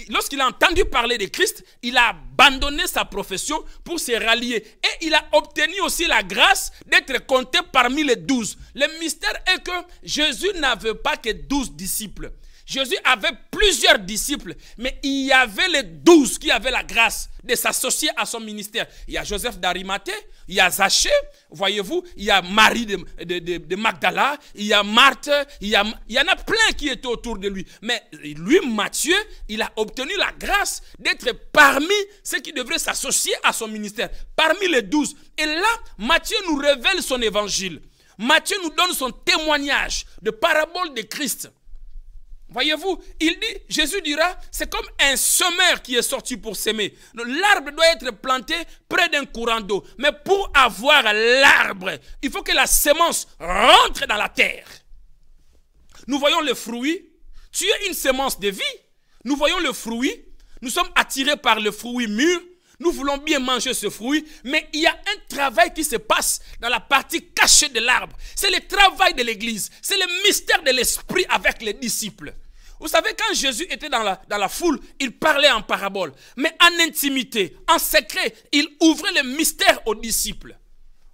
lorsqu'il a entendu parler de Christ, il a abandonné sa profession pour se rallier. Et il a obtenu aussi la grâce d'être compté parmi les douze. Le mystère est que Jésus n'avait pas que douze disciples. Jésus avait plusieurs disciples, mais il y avait les douze qui avaient la grâce de s'associer à son ministère. Il y a Joseph d'Arimathée, il y a Zachée, voyez-vous, il y a Marie de, Magdala, il y a Marthe, il y, a, il y en a plein qui étaient autour de lui. Mais lui, Matthieu, il a obtenu la grâce d'être parmi ceux qui devraient s'associer à son ministère, parmi les douze. Et là, Matthieu nous révèle son évangile. Matthieu nous donne son témoignage de parabole de Christ. Voyez-vous, il dit, Jésus dira, c'est comme un semeur qui est sorti pour s'aimer. L'arbre doit être planté près d'un courant d'eau. Mais pour avoir l'arbre, il faut que la semence rentre dans la terre. Nous voyons le fruit. Tu es une semence de vie. Nous voyons le fruit. Nous sommes attirés par le fruit mûr. Nous voulons bien manger ce fruit, mais il y a un travail qui se passe dans la partie cachée de l'arbre. C'est le travail de l'Église. C'est le mystère de l'Esprit avec les disciples. Vous savez, quand Jésus était dans la, dans la foule, il parlait en parabole. Mais en intimité, en secret, il ouvrait le mystère aux disciples.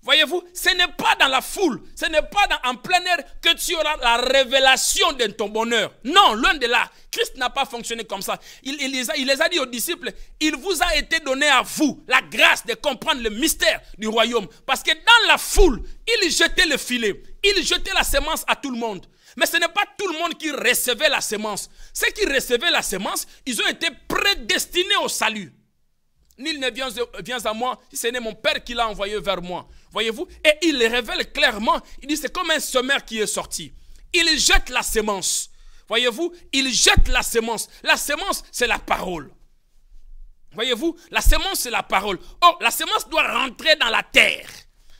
Voyez-vous, ce n'est pas dans la foule, ce n'est pas en plein air que tu auras la révélation de ton bonheur. Non, loin de là. Christ n'a pas fonctionné comme ça. Il, il, les a, il dit aux disciples, il vous a été donné à vous la grâce de comprendre le mystère du royaume. Parce que dans la foule, il jetait le filet, il jetait la semence à tout le monde. Mais ce n'est pas tout le monde qui recevait la semence. Ceux qui recevaient la semence, ils ont été prédestinés au salut. Nul ne vient, à moi si ce n'est mon Père qui l'a envoyé vers moi. Voyez-vous Et il révèle clairement. Il dit, c'est comme un sommaire qui est sorti. Il jette la semence. Voyez-vous Il jette la semence. La semence, c'est la parole. Voyez-vous La semence, c'est la parole. Or, la semence doit rentrer dans la terre.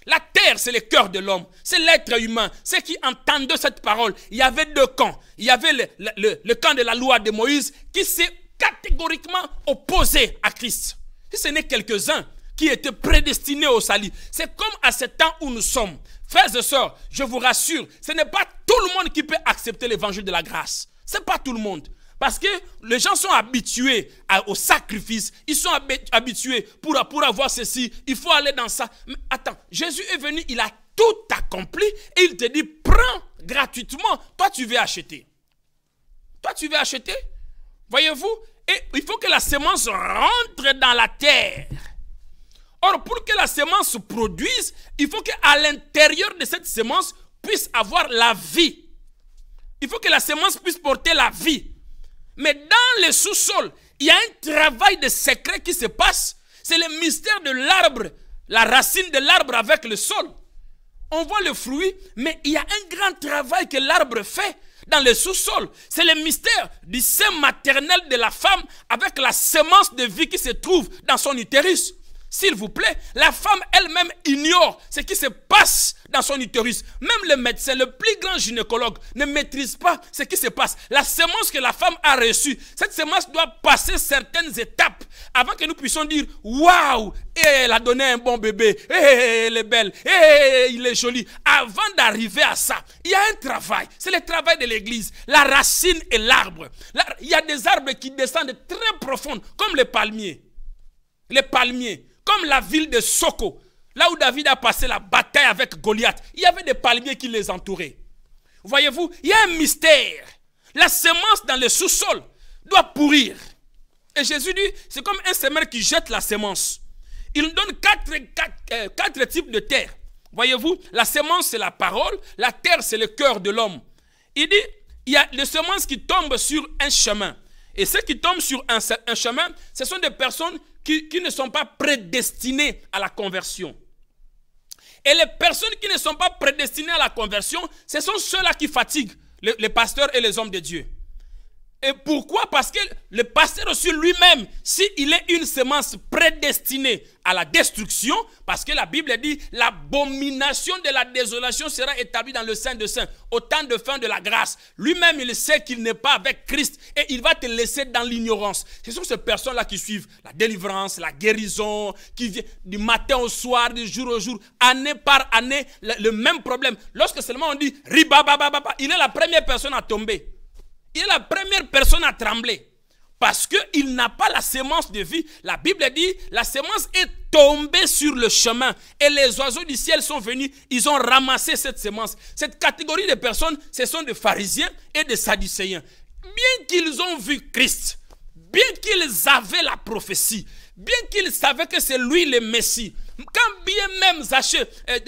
La terre, c'est le cœur de l'homme. C'est l'être humain. Ceux qui entendent cette parole, il y avait deux camps. Il y avait le, le camp de la loi de Moïse qui s'est catégoriquement opposé à Christ. Si ce n'est quelques-uns qui étaient prédestinés au salut, c'est comme à ce temps où nous sommes. Frères et sœurs, je vous rassure, ce n'est pas tout le monde qui peut accepter l'évangile de la grâce. Ce n'est pas tout le monde. Parce que les gens sont habitués au sacrifice. Ils sont habitués pour, pour avoir ceci. Il faut aller dans ça. Mais attends, Jésus est venu, il a tout accompli et il te dit prends gratuitement. Toi, tu veux acheter. Toi, tu veux acheter. Voyez-vous, et il faut que la semence rentre dans la terre. Or, pour que la semence se produise, il faut qu'à l'intérieur de cette semence puisse avoir la vie. Il faut que la semence puisse porter la vie. Mais dans le sous-sol, il y a un travail de secret qui se passe. C'est le mystère de l'arbre, la racine de l'arbre avec le sol. On voit le fruit, mais il y a un grand travail que l'arbre fait dans le sous-sol. C'est le mystère du sein maternel de la femme avec la semence de vie qui se trouve dans son utérus. S'il vous plaît, la femme elle-même ignore ce qui se passe dans son utérus. Même le médecin, le plus grand gynécologue, ne maîtrise pas ce qui se passe. La semence que la femme a reçue, cette semence doit passer certaines étapes avant que nous puissions dire Waouh, eh, elle a donné un bon bébé, eh, eh, elle est belle, il est joli. Avant d'arriver à ça, il y a un travail. C'est le travail de l'église. La racine et l'arbre. Il y a des arbres qui descendent très profondes, comme les palmiers. Les palmiers. Comme la ville de Soko, là où David a passé la bataille avec Goliath, il y avait des palmiers qui les entouraient. Voyez-vous, il y a un mystère. La semence dans le sous-sol doit pourrir. Et Jésus dit, c'est comme un semeur qui jette la semence. Il donne quatre, euh, types de terre. Voyez-vous, la semence, c'est la parole, la terre, c'est le cœur de l'homme. Il dit, il y a des semences qui tombent sur un chemin. Et ceux qui tombent sur un, chemin, ce sont des personnes qui, ne sont pas prédestinées à la conversion. Et les personnes qui ne sont pas prédestinées à la conversion, ce sont ceux-là qui fatiguent les pasteurs et les hommes de Dieu. Et pourquoi Parce que le pasteur aussi lui-même, s'il est une semence prédestinée à la destruction, parce que la Bible dit l'abomination de la désolation sera établie dans le sein de saint, au temps de fin de la grâce. Lui-même, il sait qu'il n'est pas avec Christ et il va te laisser dans l'ignorance. Ce sont ces personnes-là qui suivent la délivrance, la guérison, qui vient du matin au soir, du jour au jour, année par année, le, même problème. Lorsque seulement on dit il est la première personne à tomber. Il est la première personne à trembler. Parce qu'il n'a pas la sémence de vie. La Bible dit, la sémence est tombée sur le chemin. Et les oiseaux du ciel sont venus, ils ont ramassé cette sémence. Cette catégorie de personnes, ce sont des pharisiens et des sadducéens. Bien qu'ils ont vu Christ, bien qu'ils avaient la prophétie, bien qu'ils savaient que c'est lui le Messie, quand bien même Zachée, euh,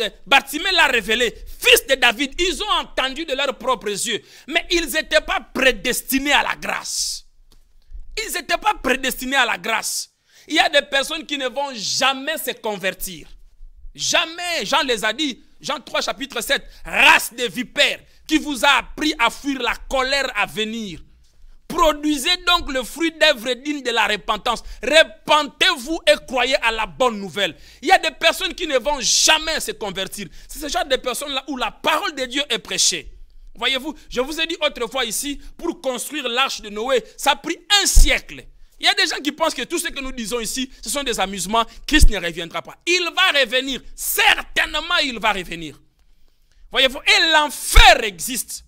l'a révélé, fils de David, ils ont entendu de leurs propres yeux. Mais ils n'étaient pas prédestinés à la grâce. Ils n'étaient pas prédestinés à la grâce. Il y a des personnes qui ne vont jamais se convertir. Jamais, Jean les a dit, Jean 3 chapitre 7, race de vipères qui vous a appris à fuir la colère à venir. Produisez donc le fruit d'œuvres dignes de la repentance. Repentez-vous et croyez à la bonne nouvelle. Il y a des personnes qui ne vont jamais se convertir. C'est ce genre de personnes-là où la parole de Dieu est prêchée. Voyez-vous, je vous ai dit autrefois ici, pour construire l'arche de Noé, ça a pris un siècle. Il y a des gens qui pensent que tout ce que nous disons ici, ce sont des amusements. Christ ne reviendra pas. Il va revenir. Certainement, il va revenir. Voyez-vous, et l'enfer existe.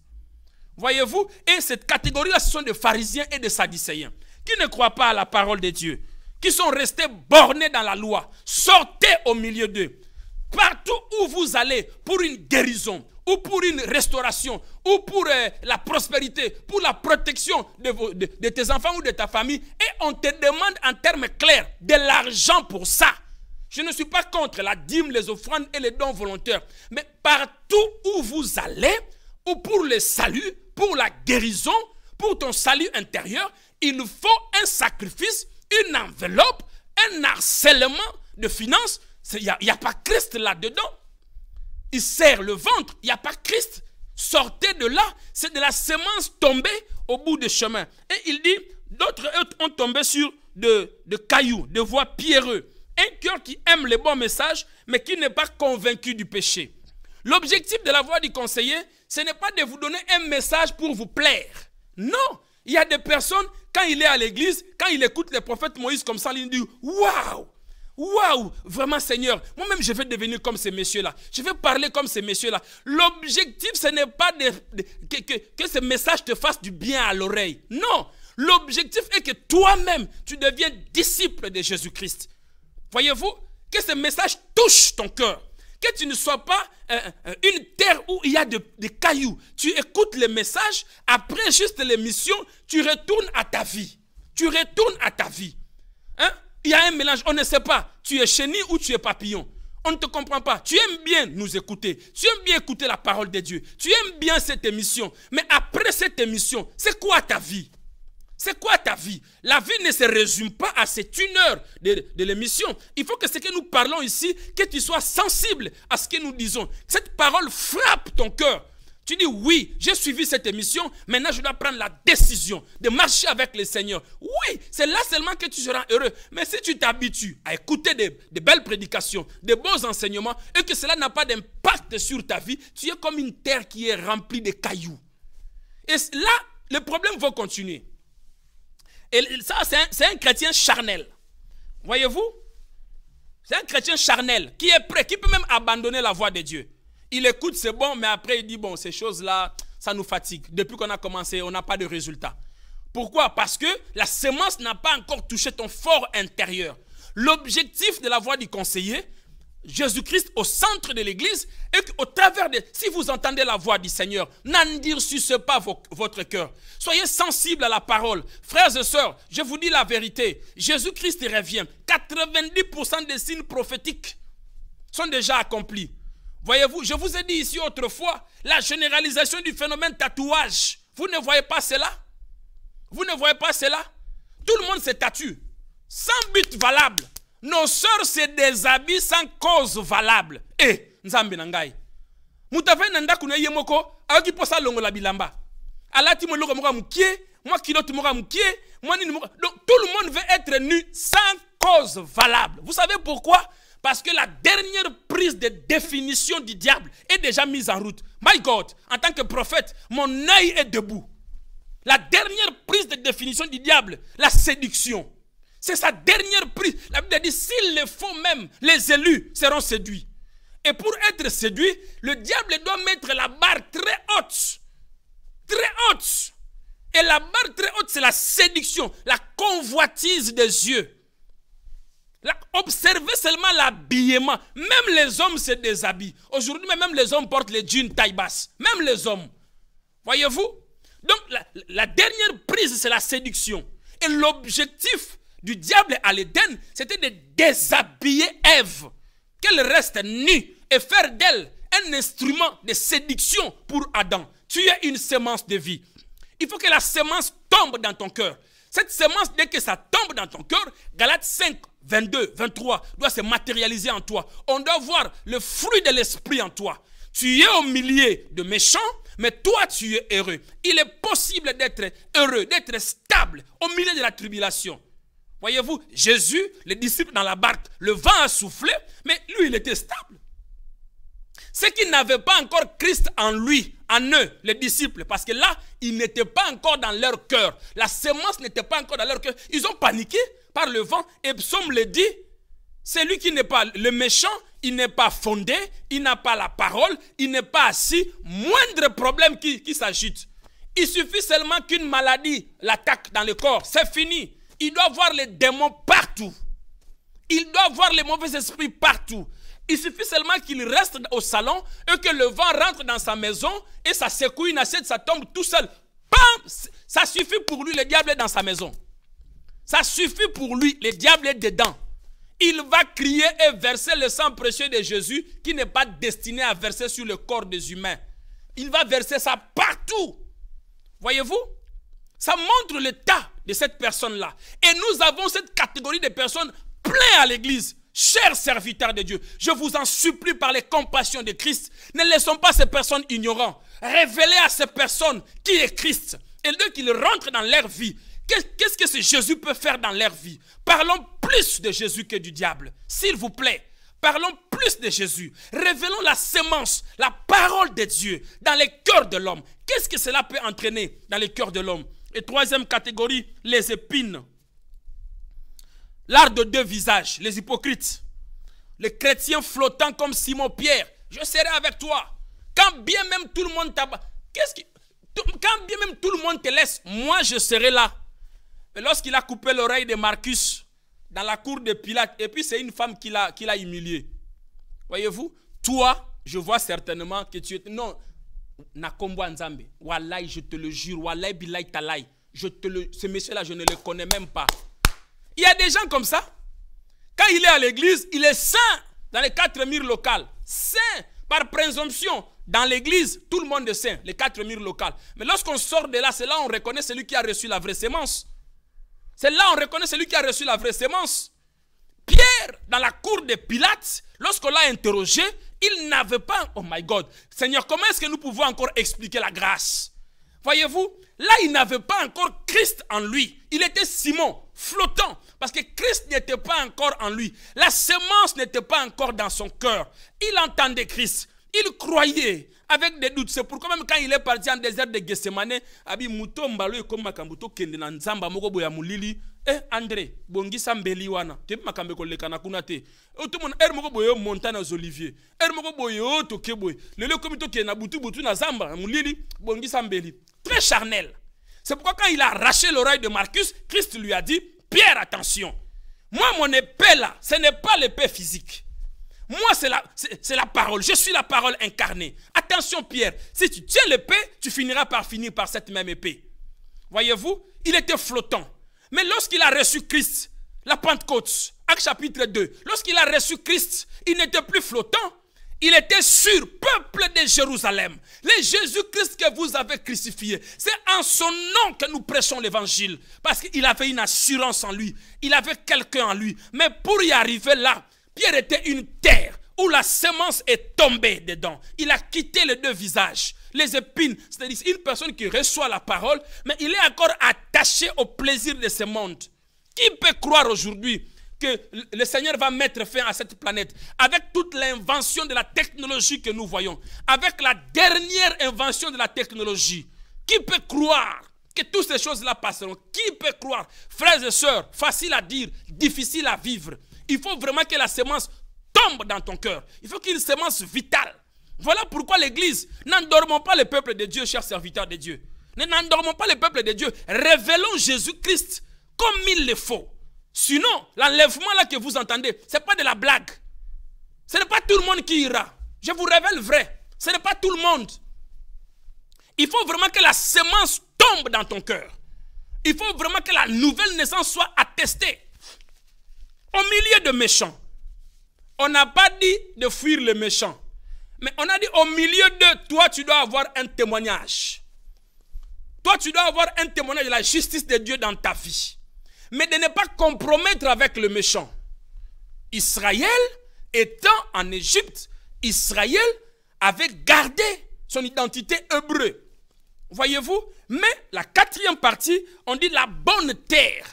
Voyez-vous Et cette catégorie-là, ce sont des pharisiens et des sadducéens qui ne croient pas à la parole de Dieu, qui sont restés bornés dans la loi. Sortez au milieu d'eux. Partout où vous allez pour une guérison, ou pour une restauration, ou pour euh, la prospérité, pour la protection de, de, tes enfants ou de ta famille, et on te demande en termes clairs de l'argent pour ça. Je ne suis pas contre la dîme, les offrandes et les dons volontaires, mais partout où vous allez, ou pour le salut, pour la guérison, pour ton salut intérieur, il nous faut un sacrifice, une enveloppe, un harcèlement de finances. Il n'y a, pas Christ là-dedans. Il serre le ventre, il n'y a pas Christ. Sortez de là, c'est de la semence tombée au bout du chemin. Et il dit, d'autres ont tombé sur de, cailloux, de voies pierreux. Un cœur qui aime les bons messages, mais qui n'est pas convaincu du péché. L'objectif de la voix du conseiller, ce n'est pas de vous donner un message pour vous plaire. Non, il y a des personnes, quand il est à l'église, quand il écoute les prophètes Moïse comme ça, il dit Waouh Waouh Vraiment, Seigneur, moi-même, je vais devenir comme ces messieurs-là. Je vais parler comme ces messieurs-là. L'objectif, ce n'est pas que, que ce message te fasse du bien à l'oreille. Non L'objectif est que toi-même, tu deviens disciple de Jésus-Christ. Voyez-vous Que ce message touche ton cœur que tu ne sois pas euh, euh, une terre où il y a des cailloux. Tu écoutes les messages, après juste l'émission, tu retournes à ta vie. Tu retournes à ta vie. Hein? Il y a un mélange, on ne sait pas. Tu es chenille ou tu es papillon. On ne te comprend pas. Tu aimes bien nous écouter. Tu aimes bien écouter la parole de Dieu. Tu aimes bien cette émission. Mais après cette émission, c'est quoi ta vie c'est quoi ta vie La vie ne se résume pas à cette une heure de, l'émission. Il faut que ce que nous parlons ici, que tu sois sensible à ce que nous disons. Cette parole frappe ton cœur. Tu dis oui, j'ai suivi cette émission, maintenant je dois prendre la décision de marcher avec le Seigneur. Oui, c'est là seulement que tu seras heureux. Mais si tu t'habitues à écouter des, belles prédications, des beaux enseignements, et que cela n'a pas d'impact sur ta vie, tu es comme une terre qui est remplie de cailloux. Et là, le problème va continuer. Et ça, c'est un, chrétien charnel. Voyez-vous C'est un chrétien charnel qui est prêt, qui peut même abandonner la voie de Dieu. Il écoute, c'est bon, mais après, il dit, bon, ces choses-là, ça nous fatigue. Depuis qu'on a commencé, on n'a pas de résultat. Pourquoi Parce que la semence n'a pas encore touché ton fort intérieur. L'objectif de la voix du conseiller, Jésus-Christ au centre de l'Église et au travers de... Si vous entendez la voix du Seigneur, ce pas votre cœur. Soyez sensibles à la parole. Frères et sœurs, je vous dis la vérité. Jésus-Christ revient. 90% des signes prophétiques sont déjà accomplis. Voyez-vous, je vous ai dit ici autrefois, la généralisation du phénomène tatouage. Vous ne voyez pas cela Vous ne voyez pas cela Tout le monde se tatoue. Sans but valable nos sœurs se déshabillent sans cause valable Eh, nous sommes bien donc tout le monde veut être nu sans cause valable vous savez pourquoi Parce que la dernière prise de définition du diable est déjà mise en route. My God, en tant que prophète, mon œil est debout. La dernière prise de définition du diable, la séduction. C'est sa dernière prise. La Bible dit, s'il le font même, les élus seront séduits. Et pour être séduit, le diable doit mettre la barre très haute. Très haute. Et la barre très haute, c'est la séduction, la convoitise des yeux. observez seulement l'habillement. Même les hommes se déshabillent. Aujourd'hui, même les hommes portent les jeans taille basse. Même les hommes. Voyez-vous Donc, la, la dernière prise, c'est la séduction. Et l'objectif, du diable à l'Éden, c'était de déshabiller Ève, qu'elle reste nue et faire d'elle un instrument de séduction pour Adam. Tu es une semence de vie. Il faut que la semence tombe dans ton cœur. Cette semence, dès que ça tombe dans ton cœur, Galates 5, 22, 23, doit se matérialiser en toi. On doit voir le fruit de l'esprit en toi. Tu es au milieu de méchants, mais toi, tu es heureux. Il est possible d'être heureux, d'être stable au milieu de la tribulation. Voyez-vous, Jésus, les disciples dans la barque, le vent a soufflé, mais lui, il était stable. Ce qui n'avait pas encore Christ en lui, en eux, les disciples, parce que là, il n'était pas encore dans leur cœur. La semence n'était pas encore dans leur cœur. Ils ont paniqué par le vent. Et Psaume le dit, celui qui n'est pas le méchant, il n'est pas fondé, il n'a pas la parole, il n'est pas assis. Moindre problème qui, qui s'agite. Il suffit seulement qu'une maladie l'attaque dans le corps. C'est fini. Il doit voir les démons partout. Il doit voir les mauvais esprits partout. Il suffit seulement qu'il reste au salon et que le vent rentre dans sa maison et ça secoue une assiette, ça tombe tout seul. Ça suffit pour lui, le diable est dans sa maison. Ça suffit pour lui, le diable est dedans. Il va crier et verser le sang précieux de Jésus qui n'est pas destiné à verser sur le corps des humains. Il va verser ça partout. Voyez-vous Ça montre l'état de cette personne-là. Et nous avons cette catégorie de personnes pleines à l'église. Chers serviteurs de Dieu, je vous en supplie par les compassions de Christ, ne laissons pas ces personnes ignorantes. Révélez à ces personnes qui est Christ et de qu'il rentre dans leur vie. Qu'est-ce que ce Jésus peut faire dans leur vie Parlons plus de Jésus que du diable, s'il vous plaît. Parlons plus de Jésus. Révélons la sémence, la parole de Dieu dans les cœurs de l'homme. Qu'est-ce que cela peut entraîner dans les cœurs de l'homme et troisième catégorie, les épines. L'art de deux visages, les hypocrites. Les chrétiens flottant comme Simon-Pierre. Je serai avec toi. Quand bien même tout le monde Qu'est-ce qui... Quand bien même tout le monde te laisse, moi je serai là. Et lorsqu'il a coupé l'oreille de Marcus dans la cour de Pilate, et puis c'est une femme qui l'a humilié. Voyez-vous, toi, je vois certainement que tu es... Non, Nakombo Nzambe, Wallahi, je te le jure, Wallahi, bilai talai ce monsieur-là, je ne le connais même pas. Il y a des gens comme ça. Quand il est à l'église, il est saint dans les quatre murs locales. Saint par présomption. Dans l'église, tout le monde est saint, les quatre murs locales. Mais lorsqu'on sort de là, c'est là on reconnaît celui qui a reçu la vraie sémence. C'est là on reconnaît celui qui a reçu la vraie sémence. Pierre, dans la cour de Pilate, lorsqu'on l'a interrogé, il n'avait pas, oh my God, Seigneur, comment est-ce que nous pouvons encore expliquer la grâce Voyez-vous, là, il n'avait pas encore Christ en lui. Il était Simon, flottant, parce que Christ n'était pas encore en lui. La semence n'était pas encore dans son cœur. Il entendait Christ, il croyait avec des doutes. C'est pourquoi même quand il est parti en désert de Gethsemane, Abi mbalo eh, André, na très charnel c'est pourquoi quand il a arraché l'oreille de marcus christ lui a dit pierre attention moi mon épée là ce n'est pas l'épée physique moi c'est c'est la parole je suis la parole incarnée attention pierre si tu tiens l'épée tu finiras par finir par cette même épée voyez-vous il était flottant mais lorsqu'il a reçu Christ, la Pentecôte, Acte chapitre 2, lorsqu'il a reçu Christ, il n'était plus flottant, il était sur peuple de Jérusalem. Le Jésus-Christ que vous avez crucifié, c'est en son nom que nous prêchons l'évangile. Parce qu'il avait une assurance en lui. Il avait quelqu'un en lui. Mais pour y arriver là, Pierre était une terre où la semence est tombée dedans. Il a quitté les deux visages les épines, c'est-à-dire une personne qui reçoit la parole, mais il est encore attaché au plaisir de ce monde. Qui peut croire aujourd'hui que le Seigneur va mettre fin à cette planète avec toute l'invention de la technologie que nous voyons, avec la dernière invention de la technologie Qui peut croire que toutes ces choses-là passeront Qui peut croire Frères et sœurs, facile à dire, difficile à vivre. Il faut vraiment que la semence tombe dans ton cœur. Il faut qu'une semence vitale voilà pourquoi l'Église, n'endormons pas le peuple de Dieu, chers serviteurs de Dieu. N'endormons pas le peuple de Dieu. Révélons Jésus-Christ comme il le faut. Sinon, l'enlèvement là que vous entendez, ce n'est pas de la blague. Ce n'est pas tout le monde qui ira. Je vous révèle vrai. Ce n'est pas tout le monde. Il faut vraiment que la semence tombe dans ton cœur. Il faut vraiment que la nouvelle naissance soit attestée. Au milieu de méchants, on n'a pas dit de fuir les méchants. Mais on a dit au milieu de toi, tu dois avoir un témoignage. Toi, tu dois avoir un témoignage de la justice de Dieu dans ta vie. Mais de ne pas compromettre avec le méchant. Israël, étant en Égypte, Israël avait gardé son identité hébreu. Voyez-vous Mais la quatrième partie, on dit la bonne terre.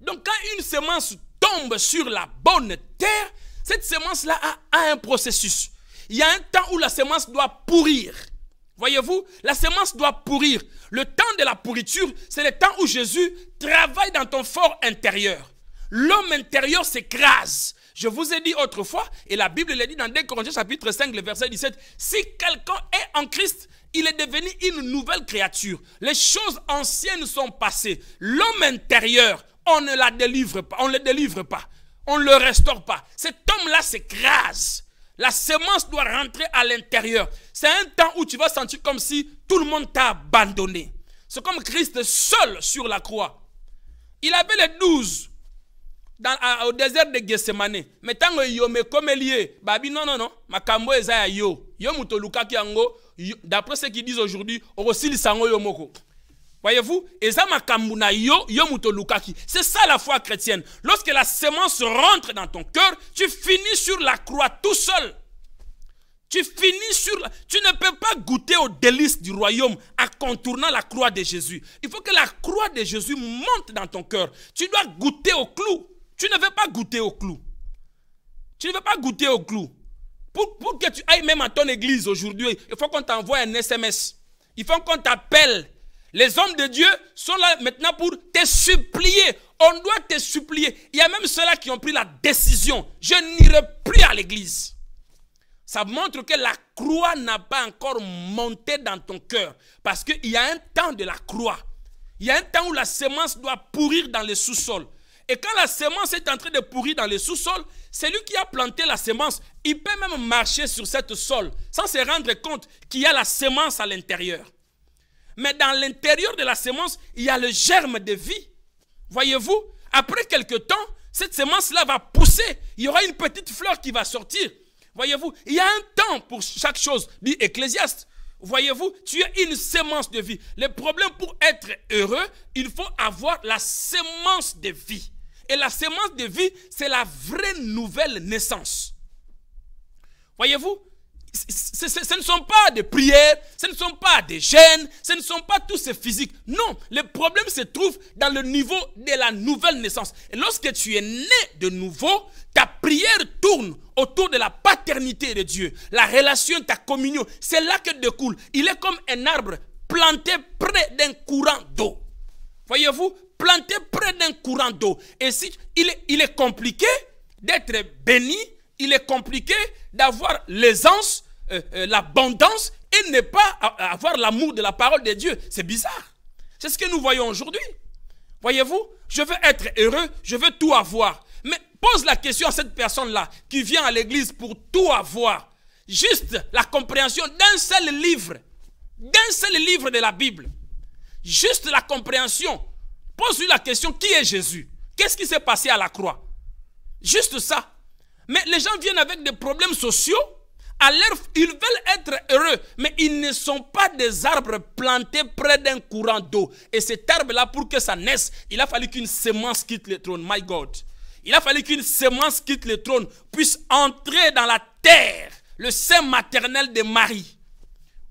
Donc quand une semence tombe sur la bonne terre, cette semence-là a un processus. Il y a un temps où la semence doit pourrir. Voyez-vous, la semence doit pourrir. Le temps de la pourriture, c'est le temps où Jésus travaille dans ton fort intérieur. L'homme intérieur s'écrase. Je vous ai dit autrefois, et la Bible le dit dans 2 Corinthiens chapitre 5, le verset 17, si quelqu'un est en Christ, il est devenu une nouvelle créature. Les choses anciennes sont passées. L'homme intérieur, on ne la délivre pas, on ne le délivre pas, on ne le restaure pas. Cet homme-là s'écrase. La semence doit rentrer à l'intérieur. C'est un temps où tu vas sentir comme si tout le monde t'a abandonné. C'est comme Christ seul sur la croix. Il avait les douze dans, au désert de Gethsemane. Mais tant que Yomé comme lié, babi non non non, makambo ezaya yo. Yo d'après ce qu'ils disent aujourd'hui, orosili sango yo Voyez-vous C'est ça la foi chrétienne. Lorsque la semence rentre dans ton cœur, tu finis sur la croix tout seul. Tu finis sur Tu ne peux pas goûter aux délices du royaume en contournant la croix de Jésus. Il faut que la croix de Jésus monte dans ton cœur. Tu dois goûter au clou. Tu ne veux pas goûter au clou. Tu ne veux pas goûter au clou. Pour, pour que tu ailles même à ton église aujourd'hui, il faut qu'on t'envoie un SMS. Il faut qu'on t'appelle les hommes de Dieu sont là maintenant pour te supplier. On doit te supplier. Il y a même ceux-là qui ont pris la décision. Je n'irai plus à l'église. Ça montre que la croix n'a pas encore monté dans ton cœur. Parce qu'il y a un temps de la croix. Il y a un temps où la semence doit pourrir dans le sous-sol. Et quand la semence est en train de pourrir dans le sous-sol, celui qui a planté la semence, il peut même marcher sur cette sol sans se rendre compte qu'il y a la semence à l'intérieur mais dans l'intérieur de la semence, il y a le germe de vie. Voyez-vous, après quelque temps, cette semence-là va pousser. Il y aura une petite fleur qui va sortir. Voyez-vous, il y a un temps pour chaque chose, dit Ecclésiaste. Voyez-vous, tu as une semence de vie. Le problème pour être heureux, il faut avoir la semence de vie. Et la semence de vie, c'est la vraie nouvelle naissance. Voyez-vous, ce ne sont pas des prières, ce ne sont pas des gènes, ce ne sont pas tous ces physiques. Non, le problème se trouve dans le niveau de la nouvelle naissance. Et lorsque tu es né de nouveau, ta prière tourne autour de la paternité de Dieu, la relation, ta communion. C'est là que découle. Il est comme un arbre planté près d'un courant d'eau. Voyez-vous, planté près d'un courant d'eau. Et si il est, il est compliqué d'être béni, il est compliqué d'avoir l'aisance euh, euh, l'abondance et ne pas avoir l'amour de la parole de Dieu. C'est bizarre. C'est ce que nous voyons aujourd'hui. Voyez-vous, je veux être heureux, je veux tout avoir. Mais pose la question à cette personne-là qui vient à l'église pour tout avoir. Juste la compréhension d'un seul livre, d'un seul livre de la Bible. Juste la compréhension. Pose-lui la question, qui est Jésus Qu'est-ce qui s'est passé à la croix Juste ça. Mais les gens viennent avec des problèmes sociaux à ils veulent être heureux, mais ils ne sont pas des arbres plantés près d'un courant d'eau. Et cet arbre-là, pour que ça naisse, il a fallu qu'une semence quitte le trône. My God. Il a fallu qu'une semence quitte le trône, puisse entrer dans la terre, le sein maternel de Marie.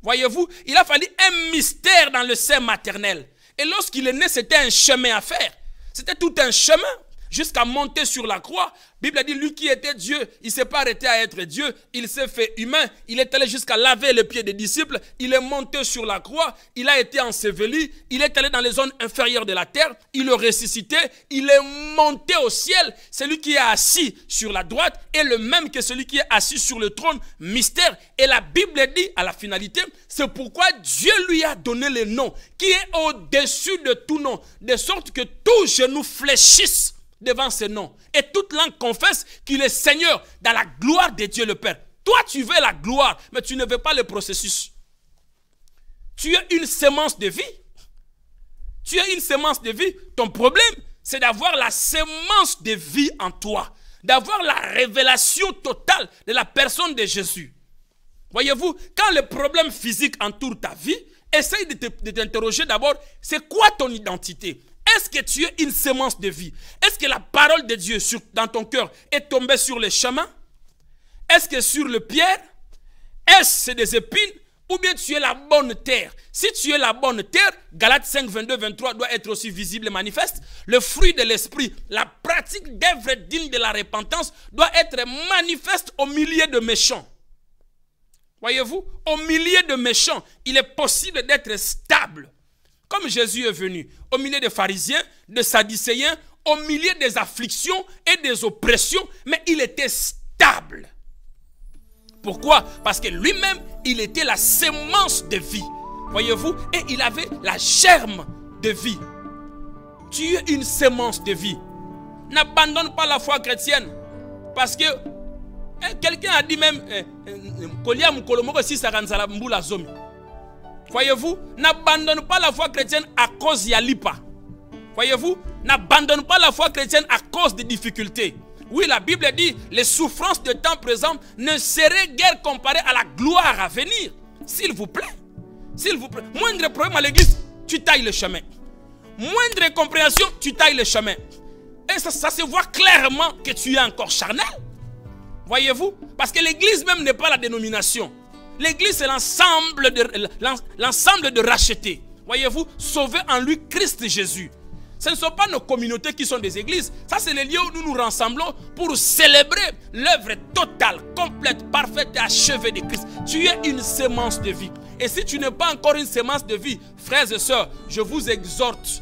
Voyez-vous, il a fallu un mystère dans le sein maternel. Et lorsqu'il est né, c'était un chemin à faire. C'était tout un chemin jusqu'à monter sur la croix. Bible dit, lui qui était Dieu, il ne s'est pas arrêté à être Dieu, il s'est fait humain, il est allé jusqu'à laver les pieds des disciples, il est monté sur la croix, il a été enseveli, il est allé dans les zones inférieures de la terre, il est ressuscité, il est monté au ciel. Celui qui est assis sur la droite est le même que celui qui est assis sur le trône, mystère. Et la Bible dit, à la finalité, c'est pourquoi Dieu lui a donné le nom qui est au-dessus de tout nom, de sorte que tout genou fléchisse devant ce nom. Et toute langue confesse qu'il est Seigneur dans la gloire de Dieu le Père. Toi, tu veux la gloire, mais tu ne veux pas le processus. Tu es une semence de vie. Tu es une semence de vie. Ton problème, c'est d'avoir la semence de vie en toi. D'avoir la révélation totale de la personne de Jésus. Voyez-vous, quand le problème physique entoure ta vie, essaye de t'interroger d'abord, c'est quoi ton identité est-ce que tu es une sémence de vie Est-ce que la parole de Dieu dans ton cœur est tombée sur le chemin Est-ce que sur le pierre Est-ce que c'est des épines Ou bien tu es la bonne terre Si tu es la bonne terre, Galates 5, 22, 23 doit être aussi visible et manifeste. Le fruit de l'esprit, la pratique d'œuvres digne de la repentance doit être manifeste au milieu de méchants. Voyez-vous, au milieu de méchants, il est possible d'être stable comme Jésus est venu au milieu des pharisiens, des sadducéens, au milieu des afflictions et des oppressions, mais il était stable. Pourquoi Parce que lui-même, il était la semence de vie. Voyez-vous Et il avait la germe de vie. Tu es une semence de vie. N'abandonne pas la foi chrétienne. Parce que hein, quelqu'un a dit même, Voyez-vous, n'abandonne pas la foi chrétienne à cause de Voyez-vous, n'abandonne pas la foi chrétienne à cause des difficultés. Oui, la Bible dit, les souffrances de temps présent ne seraient guère comparées à la gloire à venir. S'il vous plaît, s'il vous plaît. Moindre problème à l'église, tu tailles le chemin. Moindre compréhension, tu tailles le chemin. Et ça, ça se voit clairement que tu es encore charnel. Voyez-vous Parce que l'église même n'est pas la dénomination. L'église, c'est l'ensemble de, l'ensemble de rachetés. Voyez-vous, Sauver en lui Christ Jésus. Ce ne sont pas nos communautés qui sont des églises. Ça, c'est les lieux où nous nous rassemblons pour célébrer l'œuvre totale, complète, parfaite et achevée de Christ. Tu es une semence de vie. Et si tu n'es pas encore une semence de vie, frères et sœurs, je vous exhorte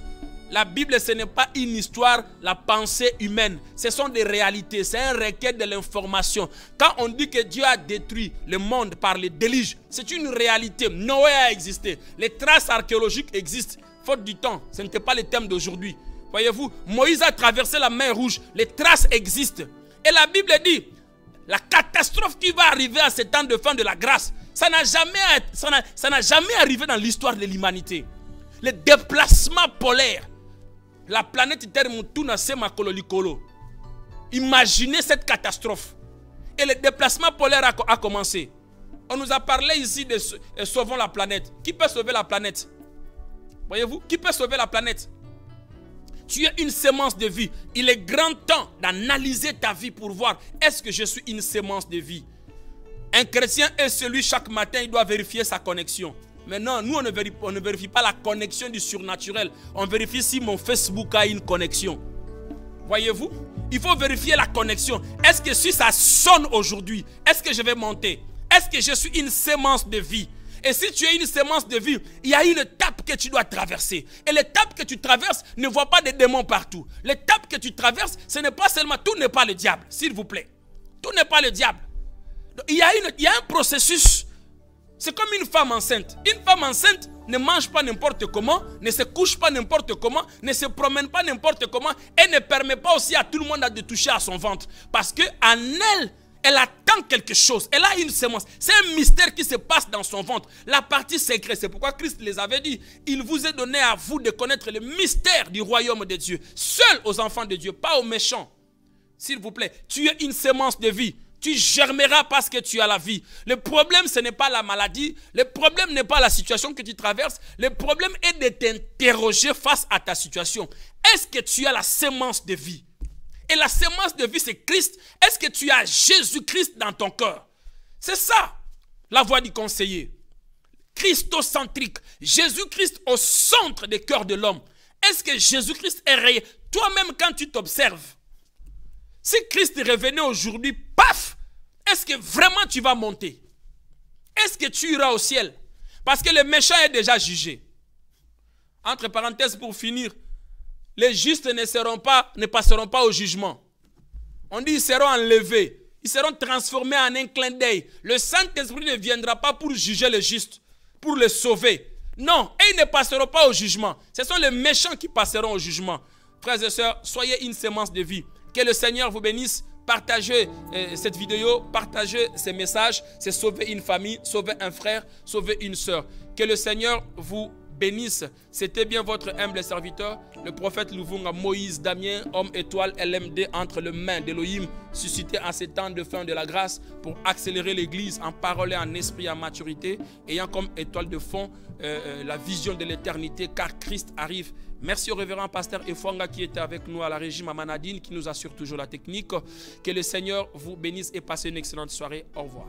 la Bible, ce n'est pas une histoire, la pensée humaine. Ce sont des réalités, c'est un requête de l'information. Quand on dit que Dieu a détruit le monde par les déluge, c'est une réalité. Noé a existé. Les traces archéologiques existent. Faute du temps, ce n'était pas le thème d'aujourd'hui. Voyez-vous, Moïse a traversé la mer rouge. Les traces existent. Et la Bible dit, la catastrophe qui va arriver à ces temps de fin de la grâce, ça n'a jamais, ça n'a jamais arrivé dans l'histoire de l'humanité. Le déplacement polaire, la planète Terre sema licolo Imaginez cette catastrophe. Et le déplacement polaire a, commencé. On nous a parlé ici de sauver la planète. Qui peut sauver la planète Voyez-vous Qui peut sauver la planète tu es une sémence de vie. Il est grand temps d'analyser ta vie pour voir est-ce que je suis une sémence de vie. Un chrétien est celui chaque matin, il doit vérifier sa connexion. Maintenant, nous, on ne, vérifie, pas la connexion du surnaturel. On vérifie si mon Facebook a une connexion. Voyez-vous Il faut vérifier la connexion. Est-ce que si ça sonne aujourd'hui, est-ce que je vais monter Est-ce que je suis une sémence de vie Et si tu es une sémence de vie, il y a une étape que tu dois traverser. Et l'étape que tu traverses ne voit pas des démons partout. L'étape que tu traverses, ce n'est pas seulement tout n'est pas le diable, s'il vous plaît. Tout n'est pas le diable. Il y, une, il y a un processus c'est comme une femme enceinte. Une femme enceinte ne mange pas n'importe comment, ne se couche pas n'importe comment, ne se promène pas n'importe comment et ne permet pas aussi à tout le monde de toucher à son ventre. Parce qu'en elle, elle attend quelque chose. Elle a une semence. C'est un mystère qui se passe dans son ventre. La partie secrète. C'est pourquoi Christ les avait dit. Il vous est donné à vous de connaître le mystère du royaume de Dieu. Seul aux enfants de Dieu, pas aux méchants. S'il vous plaît, tu es une semence de vie. Tu germeras parce que tu as la vie. Le problème, ce n'est pas la maladie. Le problème n'est pas la situation que tu traverses. Le problème est de t'interroger face à ta situation. Est-ce que tu as la sémence de vie Et la sémence de vie, c'est Christ. Est-ce que tu as Jésus-Christ dans ton cœur C'est ça, la voix du conseiller. Christocentrique. Jésus-Christ au centre des cœurs de l'homme. Est-ce que Jésus-Christ est rayé Toi-même, quand tu t'observes, si Christ revenait aujourd'hui paf, est-ce que vraiment tu vas monter Est-ce que tu iras au ciel Parce que le méchant est déjà jugé. Entre parenthèses, pour finir, les justes ne, seront pas, ne passeront pas au jugement. On dit qu'ils seront enlevés. Ils seront transformés en un clin d'œil. Le Saint-Esprit ne viendra pas pour juger les justes, pour les sauver. Non, ils ne passeront pas au jugement. Ce sont les méchants qui passeront au jugement. Frères et sœurs, soyez une sémence de vie. Que le Seigneur vous bénisse. Partagez euh, cette vidéo, partagez ces messages. C'est sauver une famille, sauver un frère, sauver une sœur. Que le Seigneur vous bénisse. C'était bien votre humble serviteur, le prophète Louvunga Moïse Damien, homme étoile LMD entre les mains d'Elohim, suscité en ces temps de fin de la grâce pour accélérer l'Église en parole et en esprit à maturité, ayant comme étoile de fond euh, euh, la vision de l'éternité, car Christ arrive. Merci au révérend pasteur Efonga qui était avec nous à la régime à Manadine, qui nous assure toujours la technique. Que le Seigneur vous bénisse et passez une excellente soirée. Au revoir.